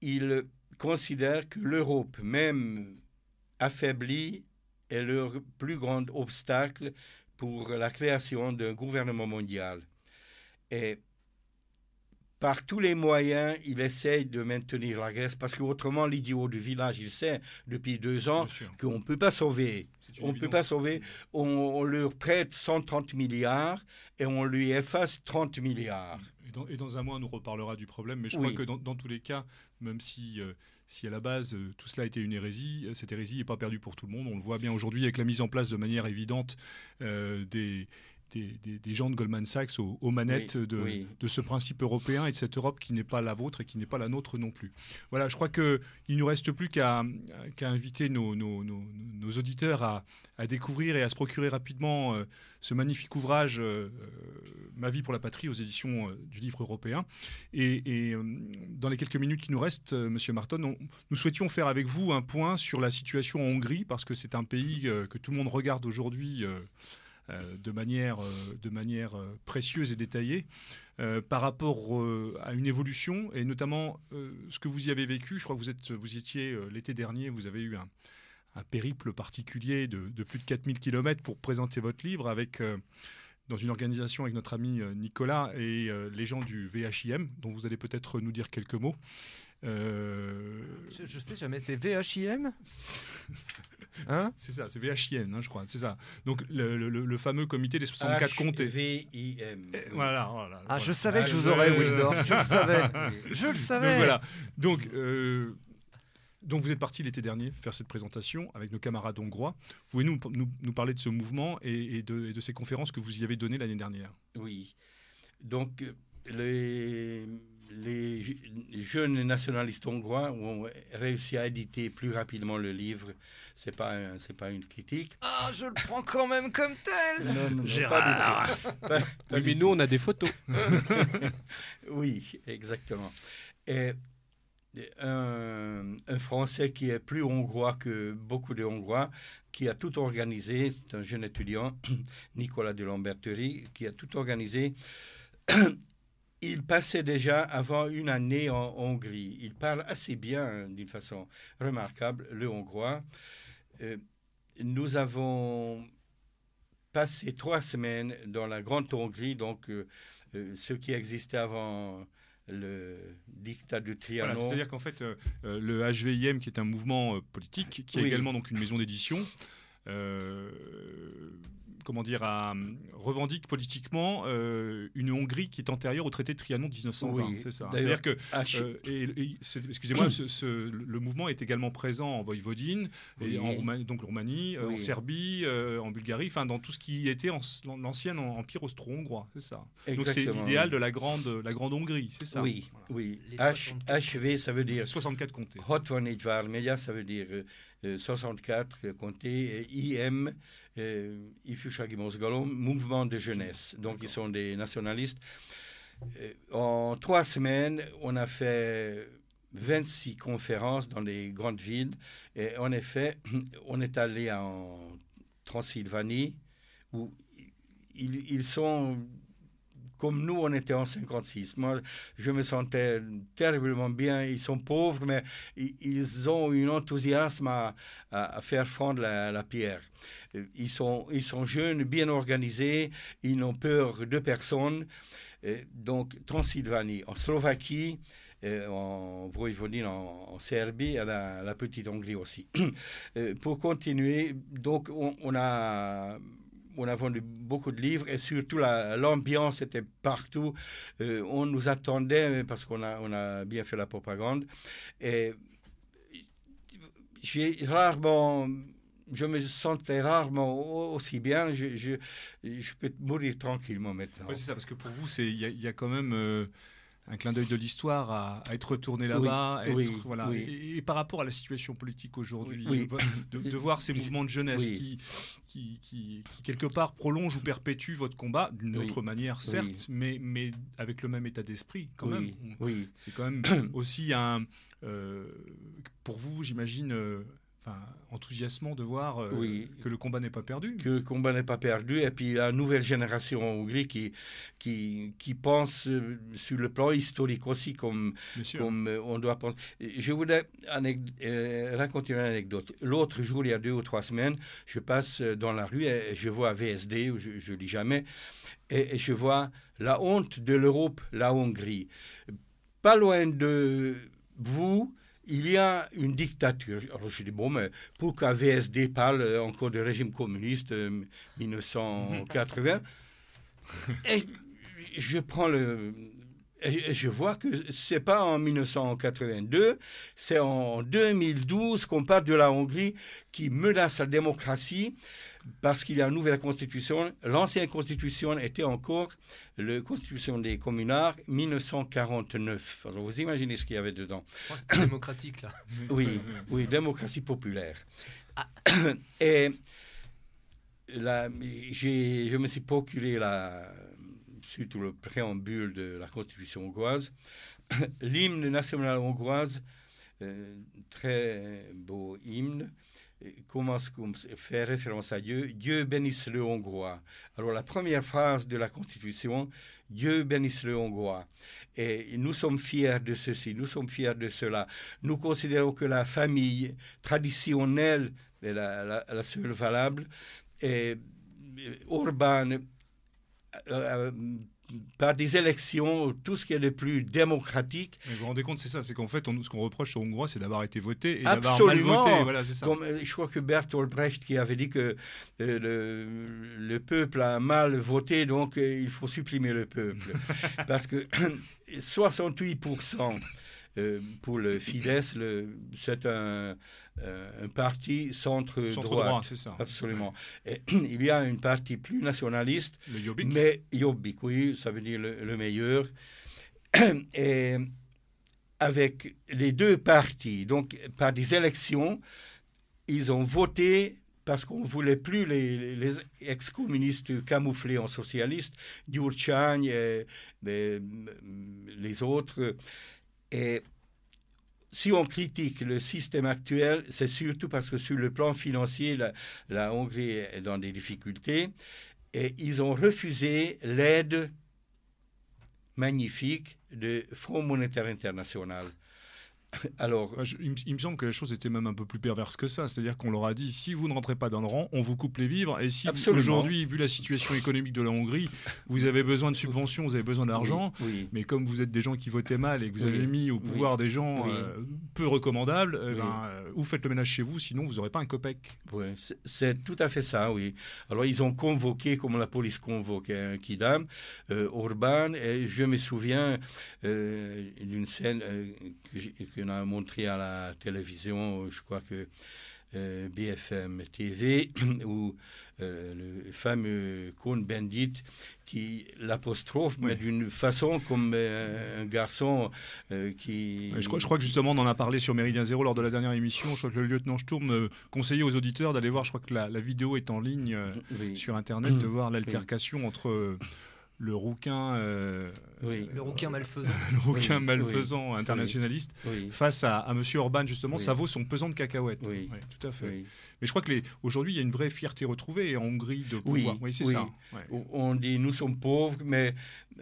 D: ils considèrent que l'Europe, même affaiblie, est leur plus grand obstacle pour la création d'un gouvernement mondial. Et par tous les moyens, il essaye de maintenir la Grèce parce qu'autrement, l'idiot du village, il sait depuis deux ans qu'on ne peut pas sauver. On ne peut pas sauver. On, leur prête 130 milliards et on lui efface 30 milliards.
B: Et dans, un mois, on nous reparlera du problème, mais je crois que dans, tous les cas, même si. Euh, si à la base euh, tout cela était une hérésie, euh, cette hérésie n'est pas perdue pour tout le monde. On le voit bien aujourd'hui avec la mise en place de manière évidente des, des, gens de Goldman Sachs aux, manettes de, ce principe européen et de cette Europe qui n'est pas la vôtre et qui n'est pas la nôtre non plus. Voilà, je crois qu'il ne nous reste plus qu'à inviter nos, auditeurs à, découvrir et à se procurer rapidement euh, ce magnifique ouvrage euh, euh, Ma vie pour la patrie aux éditions du livre européen. Et, dans les quelques minutes qui nous restent, Monsieur Martin, nous souhaitions faire avec vous un point sur la situation en Hongrie parce que c'est un pays que tout le monde regarde aujourd'hui euh, de manière, euh, de manière euh, précieuse et détaillée par rapport à une évolution et notamment ce que vous y avez vécu. Je crois que vous, êtes, vous étiez l'été dernier, vous avez eu un, un périple particulier de, plus de 4000 km pour présenter votre livre avec, dans une organisation avec notre ami Nicolas et les gens du VHIM, dont vous allez peut-être nous dire quelques mots. Je, ne sais jamais, c'est VHIM Hein c'est ça, c'est VHN, hein, je crois. C'est ça. Donc, le, fameux comité des 64 comtés.
D: V-I-M. Voilà, voilà, Ah, je savais que je vous ah, aurais, Wilsdorf. Je le savais. je le savais. Donc, voilà.
B: Donc. Euh, donc vous êtes parti l'été dernier faire cette présentation avec nos camarades hongrois. Pouvez-nous nous, parler de ce mouvement et, de, et, de, ces conférences que vous y avez données l'année
D: dernière Oui. Donc euh, les les jeunes nationalistes hongrois ont réussi à éditer plus rapidement le livre. C'est pas c'est pas une critique.
E: Ah, je le prends quand même comme tel. Non, non, Pas du tout.
D: mais nous, on a des photos. oui, exactement. Et un, un, Français qui est plus hongrois que beaucoup de Hongrois, qui a tout organisé, c'est un jeune étudiant, Nicolas de Lamberterie, qui a tout organisé. il passait déjà avant une année en Hongrie. Il parle assez bien, d'une façon remarquable, le hongrois. Euh, nous avons passé trois semaines dans la Grande Hongrie, donc euh, euh, ce qui existait avant le dictat de Trianon. C'est-à-dire qu'en fait,
B: le HVIM, qui est un mouvement politique, qui est également donc une maison d'édition, euh, comment dire, euh, revendique politiquement euh, une Hongrie qui est antérieure au traité de Trianon de 1920. c'est ça. à dire que, excusez-moi, ce, le mouvement est également présent en Voïvodine, en Roumanie, donc Roumanie, en Serbie, en Bulgarie, enfin dans tout ce qui était en, l'ancien empire austro-hongrois. C'est ça. donc c'est l'idéal de la grande,
D: Hongrie. C'est ça. Oui, oui. H, HV, ça veut dire. 64 comtés. mais ça veut dire 64 euh, euh, Comté, euh, IM, mouvement de jeunesse. Donc ils sont des nationalistes. En trois semaines, on a fait 26 conférences dans les grandes villes. Et en effet, on est allé en Transylvanie où ils, ils sont comme nous, on était en 56. Moi, je me sentais terriblement bien. Ils sont pauvres, mais ils ont un enthousiasme à, faire fondre la, pierre. Ils sont, ils sont jeunes, bien organisés, ils n'ont peur de personne. Donc, Transylvanie, en Slovaquie, en Vojvodine, en, Serbie, à la, Petite Hongrie aussi. Euh, pour continuer, donc, on, on a on a vendu beaucoup de livres et surtout l'ambiance était partout. Euh, on nous attendait parce qu'on a, on a bien fait la propagande. Et rarement je me sentais rarement aussi bien. Je, peux mourir tranquillement
B: maintenant. c'est ça, parce que pour vous, il y, a quand même. Euh, un clin d'œil de l'histoire à, être retourné là-bas. et, par rapport à la situation politique aujourd'hui, euh, de, voir ces mouvements de jeunesse qui, quelque part, prolongent ou perpétuent votre combat, d'une autre manière, certes, mais, avec le même état d'esprit, quand même. C'est quand même aussi un. Euh, pour vous, j'imagine. Euh, Enfin, enthousiasmant de
D: voir euh, que le combat n'est pas perdu. Que le combat n'est pas perdu. Et puis la nouvelle génération en Hongrie qui, qui, pense euh, sur le plan historique aussi, comme, euh, on doit penser. Je voulais raconter une anecdote. L'autre jour, il y a deux ou trois semaines, je passe dans la rue et je vois VSD, je ne lis jamais, et, et je vois la honte de l'Europe, la Hongrie. Pas loin de vous, il y a une dictature. Alors je dis, bon, mais pour qu'un VSD parle encore du régime communiste 1980, euh, et je prends le. je vois que c'est pas en 1982, c'est en 2012 qu'on parle de la Hongrie qui menace la démocratie parce qu'il y a une nouvelle constitution. L'ancienne constitution était encore la constitution des communards 1949. Alors vous imaginez ce qu'il y avait dedans. démocratique là. oui, oui, démocratie populaire. Ah. Et je me suis procuré la, suite le préambule de la constitution hongroise, l'hymne national hongroise, euh, très beau hymne. Commence fait référence à Dieu, Dieu bénisse le Hongrois. Alors la première phrase de la Constitution, Dieu bénisse le Hongrois. Et nous sommes fiers de ceci, nous sommes fiers de cela. Nous considérons que la famille traditionnelle est la, seule valable. Et euh, Orban euh, euh, par des élections, tout ce qui est le plus démocratique. vous vous rendez compte, c'est ça, c'est qu'en fait, on, ce qu'on reproche aux Hongrois, c'est d'avoir été voté et d'avoir mal voté. Voilà, je crois que Bertolt Brecht qui avait dit que euh, le, peuple a mal voté, donc euh, il faut supprimer le peuple. Parce que 68% euh, pour le Fidesz, c'est un euh, un parti centre-droite. Absolument. il y a une partie plus nationaliste. Mais Jobbik, oui, ça veut dire le, meilleur. Et avec les deux partis, donc par des élections, ils ont voté parce qu'on ne voulait plus les, ex-communistes camouflés en socialistes, Diurchagne et, et, mm, les autres. Et si on critique le système actuel, c'est surtout parce que sur le plan financier, la, Hongrie est dans des difficultés et ils ont refusé l'aide magnifique du Fonds monétaire international. Alors, il, me, semble que la chose était même un peu plus perverse que ça. C'est-à-dire qu'on leur a dit si
B: vous ne rentrez pas dans le rang, on vous coupe les vivres. Et si aujourd'hui, vu la situation économique de la Hongrie, vous avez besoin de subventions, vous avez besoin d'argent, mais comme vous êtes des gens qui votaient mal et que vous avez mis au pouvoir des gens euh,
D: peu recommandables, eh ben, euh, vous faites le ménage chez vous, sinon vous n'aurez pas un copec. c'est tout à fait ça, oui. Alors, ils ont convoqué, comme la police convoque, un hein, Kidam, euh, Orban, et je me souviens d'une scène que on a montré à la télévision, je crois que BFM TV, ou le fameux Cohn Bendit qui l'apostrophe, mais d'une façon comme euh, un garçon euh, qui. Je crois, je crois, que justement,
B: on en a parlé sur Méridien Zéro lors de la dernière émission. Je crois que le lieutenant Sturm euh, conseillait aux auditeurs d'aller voir, je crois que la, vidéo est en ligne sur Internet, de mmh. voir l'altercation entre. Euh, euh, le rouquin, oui, le rouquin malfaisant, le rouquin malfaisant internationaliste face à, à, Monsieur Orban justement, ça vaut son pesant de cacahuètes. Oui, tout à fait. Mais je crois que
D: aujourd'hui il y a une vraie fierté retrouvée en Hongrie de pouvoir. Oui, c'est ça. On dit nous sommes pauvres, mais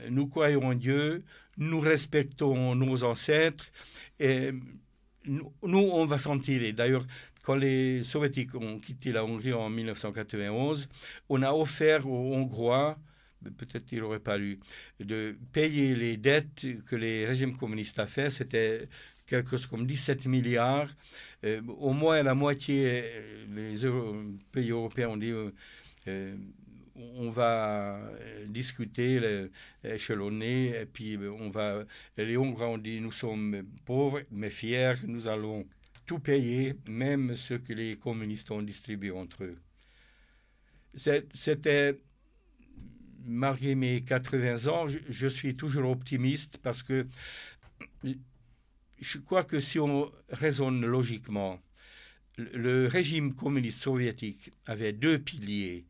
D: nous croyons en Dieu, nous respectons nos ancêtres et nous on va s'en tirer. D'ailleurs, quand les soviétiques ont quitté la Hongrie en 1991, on a offert aux Hongrois peut-être qu'il n'aurait pas lu, de payer les dettes que les régimes communistes a fait, c'était quelque chose comme 17 milliards, euh, au moins la moitié, euh, les pays européens ont dit, euh, on va discuter, échelonner, et puis on va, les Hongrois ont dit, nous sommes pauvres, mais fiers, nous allons tout payer, même ce que les communistes ont distribué entre eux. C'était malgré mes 80 ans, je, suis toujours optimiste parce que je crois que si on raisonne logiquement, le régime communiste soviétique avait deux piliers,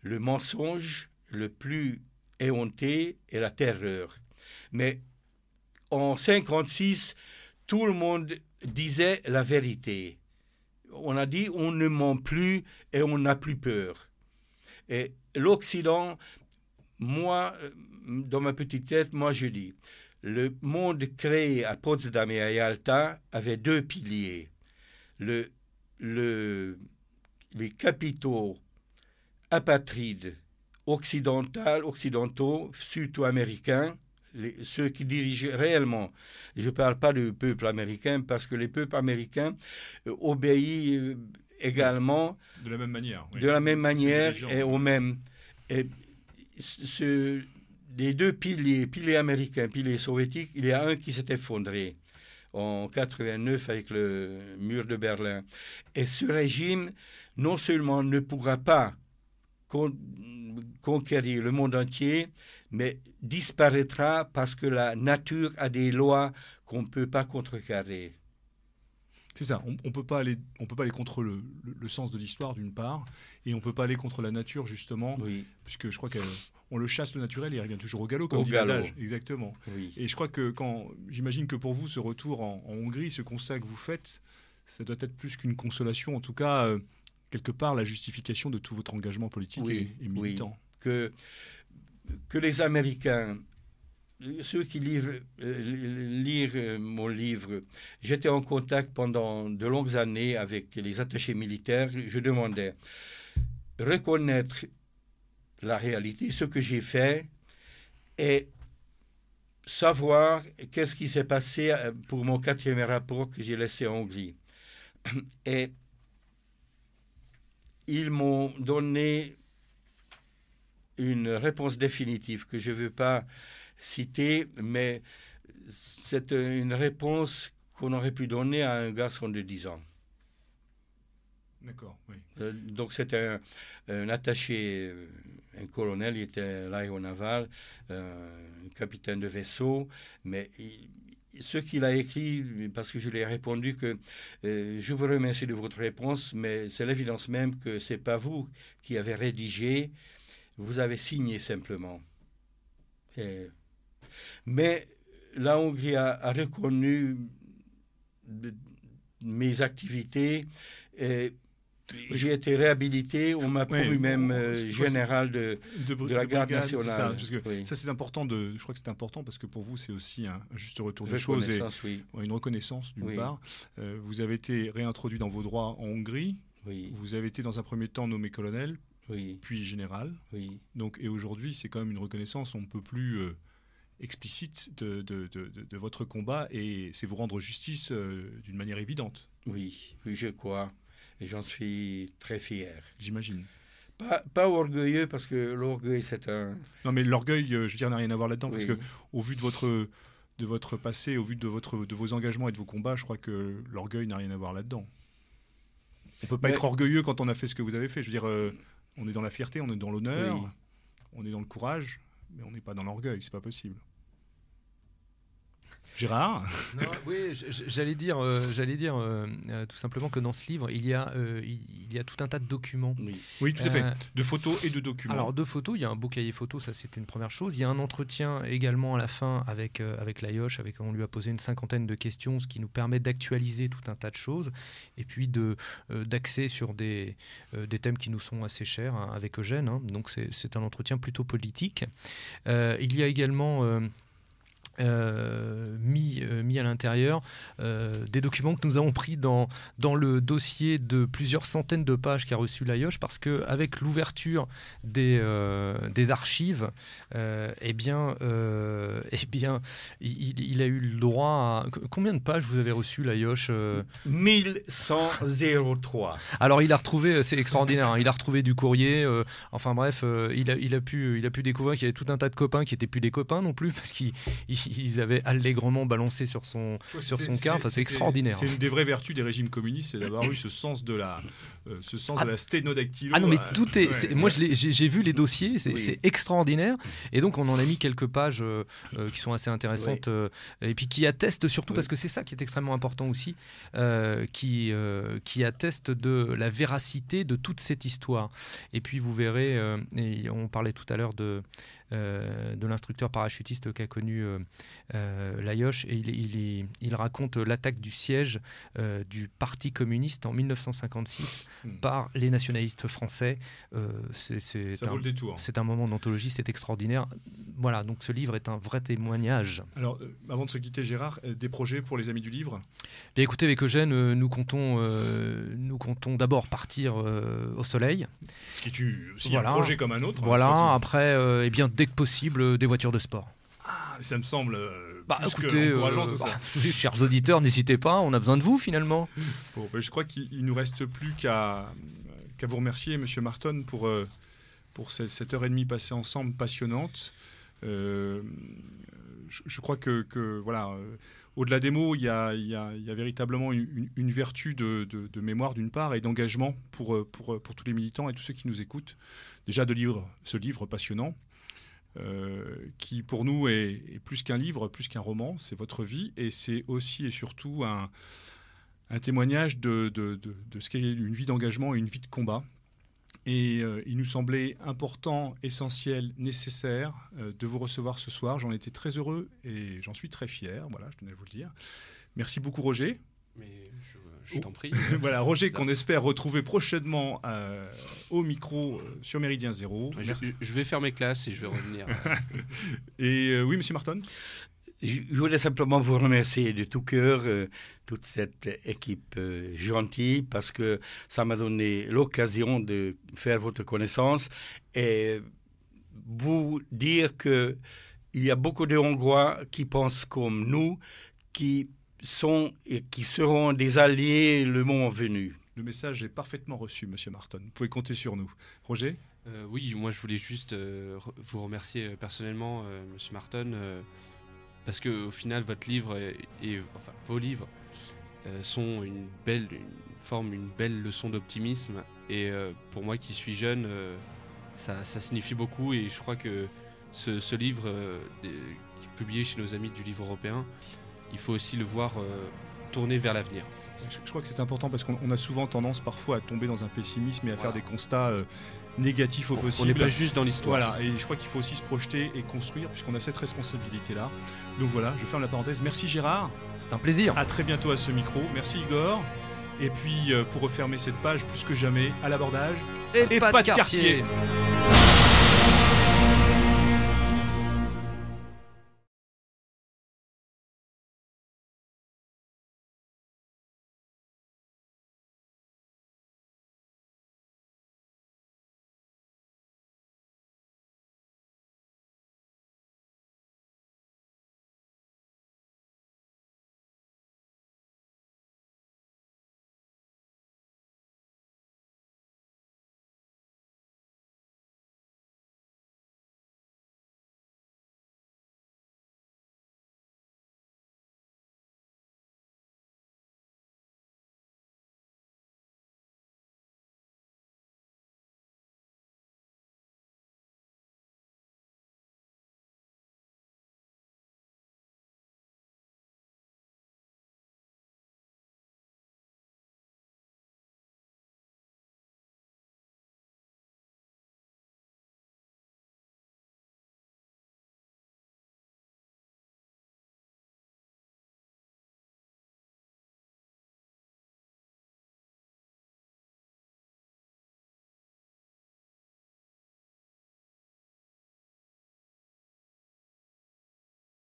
D: le mensonge le plus éhonté et la terreur. Mais en 1956, tout le monde disait la vérité. On a dit on ne ment plus et on n'a plus peur. Et l'Occident moi, euh, dans ma petite tête, moi je dis, le monde créé à Potsdam et à Yalta avait deux piliers. Le, le, les capitaux apatrides occidentaux, occidentaux surtout américains, les, ceux qui dirigent réellement. Je ne parle pas du peuple américain parce que les peuples américains euh, obéissent euh, également de la même manière, de la même manière et au même. Et ce, des deux piliers, pilier américain, pilier soviétiques, il y a un qui s'est effondré en 89 avec le mur de Berlin. Et ce régime, non seulement ne pourra pas conquérir le monde entier, mais disparaîtra parce que la nature a des lois qu'on ne peut pas contrecarrer. C'est ça, on peut, pas aller, on peut pas aller contre
B: le, sens de l'histoire d'une part, et on peut pas aller contre la nature justement, puisque je crois qu'on le chasse le naturel il revient toujours au galop, comme dit Exactement. Et je crois que quand, j'imagine que pour vous, ce retour en, Hongrie, ce constat que vous faites, ça doit être plus qu'une consolation, en tout cas, euh, quelque part, la justification de tout votre engagement politique et, et, militant.
D: Que, que les Américains ceux qui lisent euh, mon livre, j'étais en contact pendant de longues années avec les attachés militaires. Je demandais reconnaître la réalité, ce que j'ai fait, et savoir qu'est-ce qui s'est passé euh, pour mon quatrième rapport que j'ai laissé en Hongrie. Et ils m'ont donné une réponse définitive que je ne veux pas cité, mais c'est une réponse qu'on aurait pu donner à un garçon de 10 ans. D'accord, oui. Euh, donc c'était un, attaché, euh, un colonel, il était l'aéronaval, euh, un capitaine de vaisseau, mais ce qu'il a écrit, parce que je lui ai répondu que je vous remercie de votre réponse, mais c'est l'évidence même que ce n'est pas vous qui avez rédigé, vous avez signé simplement. Et mais la Hongrie a, reconnu mes activités. Et, j'ai été réhabilité, on m'a promu même général de, de, la garde nationale.
B: Ça, c'est important, de, je crois que c'est important parce que pour vous c'est aussi un juste retour des choses et une reconnaissance d'une part. Euh, vous avez été réintroduit dans vos droits en Hongrie, vous avez été dans un premier temps nommé colonel, puis général. Donc, et aujourd'hui c'est quand même une reconnaissance, on ne peut plus... Euh, explicite de, de, de, votre combat et c'est vous rendre
D: justice euh, d'une manière évidente. Oui, je crois. Et j'en suis très fier. J'imagine. Pas, pas, orgueilleux parce que l'orgueil c'est un.
B: Non mais l'orgueil, euh, je veux dire, n'a rien à voir là-dedans parce que au vu de votre de votre passé, au vu de votre de vos engagements et de vos combats, je crois que l'orgueil n'a rien à voir là-dedans. On peut pas être orgueilleux quand on a fait ce que vous avez fait. Je veux dire, euh, on est dans la fierté, on est dans l'honneur, on est dans le courage, mais on n'est pas dans l'orgueil. C'est pas possible.
E: Gérard Oui, j'allais dire, euh, j'allais dire euh, euh, tout simplement que dans ce livre, il y a, il y tout un tas de documents. Oui, tout à fait. De photos et de documents. Alors, de photos, il y a un beau cahier photo, ça c'est une première chose. Il y a un entretien également à la fin avec, avec avec, on lui a posé une cinquantaine de questions, ce qui nous permet d'actualiser tout un tas de choses et puis de, d'axer sur des, des thèmes qui nous sont assez chers hein, avec Eugène. Hein. donc, c'est, un entretien plutôt politique. il y a également. Euh, mis, euh, mis à l'intérieur euh, des documents que nous avons pris dans, dans le dossier de plusieurs centaines de pages qu'a reçu l'AIOCH parce que avec l'ouverture des, des archives eh bien, eh bien il, a eu le droit à combien de pages vous avez reçu l'AIOCH
D: 1103
E: alors il a retrouvé c'est extraordinaire hein, il a retrouvé du courrier enfin bref il, a, il, a pu, il a pu découvrir qu'il y avait tout un tas de copains qui n'étaient plus des copains non plus parce qu'il ils avaient allègrement balancé sur son, sur son cas. Enfin, c'est extraordinaire. C'est une des
B: vraies vertus des régimes communistes, c'est d'avoir eu ce sens de la, euh, ce sens ah. de la sténodactylo. Ah non, mais euh, tout est. moi,
E: j'ai vu les dossiers, c'est extraordinaire. Et donc, on en a mis quelques pages euh, qui sont assez intéressantes et puis qui attestent surtout, parce que c'est ça qui est extrêmement important aussi, qui, qui atteste de la véracité de toute cette histoire. Et puis, vous verrez, on parlait tout à l'heure de euh, de l'instructeur parachutiste qu'a connu euh, euh, Layoche. Et il, il, raconte l'attaque du siège du Parti communiste en 1956 hmm. par les nationalistes français. c'est un, un, moment d'anthologie, c'est extraordinaire. Voilà, donc ce livre est un vrai témoignage.
B: Alors, avant de se quitter, Gérard, des projets pour les amis du livre
E: eh, Écoutez, avec Eugène, nous comptons, nous comptons d'abord partir au soleil. Ce qui est aussi
F: voilà. un projet
B: comme un autre. Hein, voilà,
E: après, et eh bien, dès que possible euh, des voitures de sport.
B: Ah, ça me semble
E: Chers auditeurs, n'hésitez pas, on a besoin de vous finalement.
B: Ben, je crois qu'il nous reste plus qu'à euh, vous remercier, Monsieur Martin pour, euh, cette, heure et demie passée ensemble, passionnante. je, crois que, voilà, au-delà des mots, il y a, véritablement une, vertu de, mémoire d'une part et d'engagement pour, pour tous les militants et tous ceux qui nous écoutent. Déjà de lire ce livre passionnant, euh, qui pour nous est, plus qu'un livre, plus qu'un roman, c'est votre vie et c'est aussi et surtout un, témoignage de, ce qu'est une vie d'engagement et une vie de combat. Et euh, il nous semblait important, essentiel, nécessaire euh, de vous recevoir ce soir. J'en étais très heureux et j'en suis très fier. Voilà, je tenais à vous le dire. Merci beaucoup, Roger.
C: Mais je je t'en prie. voilà, Roger, qu'on espère
B: retrouver prochainement euh,
D: au micro euh, sur Méridien Zéro.
B: Je, vais faire mes
D: classes et je vais revenir. et euh, oui, monsieur Martin je voulais simplement vous remercier de tout cœur, toute cette équipe gentille, parce que ça m'a donné l'occasion de faire votre connaissance et vous dire que il y a beaucoup de Hongrois qui pensent comme nous, qui sont et qui seront des alliés le moment venu. Le message est parfaitement reçu, Monsieur Martin. Vous
B: pouvez compter sur nous. Roger
C: euh, Oui, moi je voulais juste euh, vous remercier euh, personnellement, M. Monsieur parce qu'au final votre livre et, enfin vos livres sont une belle une forme, une belle leçon d'optimisme. Et pour moi qui suis jeune, ça, signifie beaucoup. Et je crois que ce, ce livre publié chez nos amis du livre européen il faut aussi le voir euh, tourner vers l'avenir. Je,
B: crois que c'est important parce qu'on a souvent tendance parfois à tomber dans un pessimisme et à faire des constats euh, négatifs au possible. On n'est pas juste dans l'histoire. Voilà,
C: et je crois qu'il faut aussi se projeter et construire
B: puisqu'on a cette responsabilité-là. Donc voilà, je ferme la parenthèse. Merci Gérard. C'est un plaisir. À très bientôt à ce micro. Merci Igor. Et puis euh, pour refermer cette page, plus que jamais, à l'abordage.
F: Et, pas, de quartier.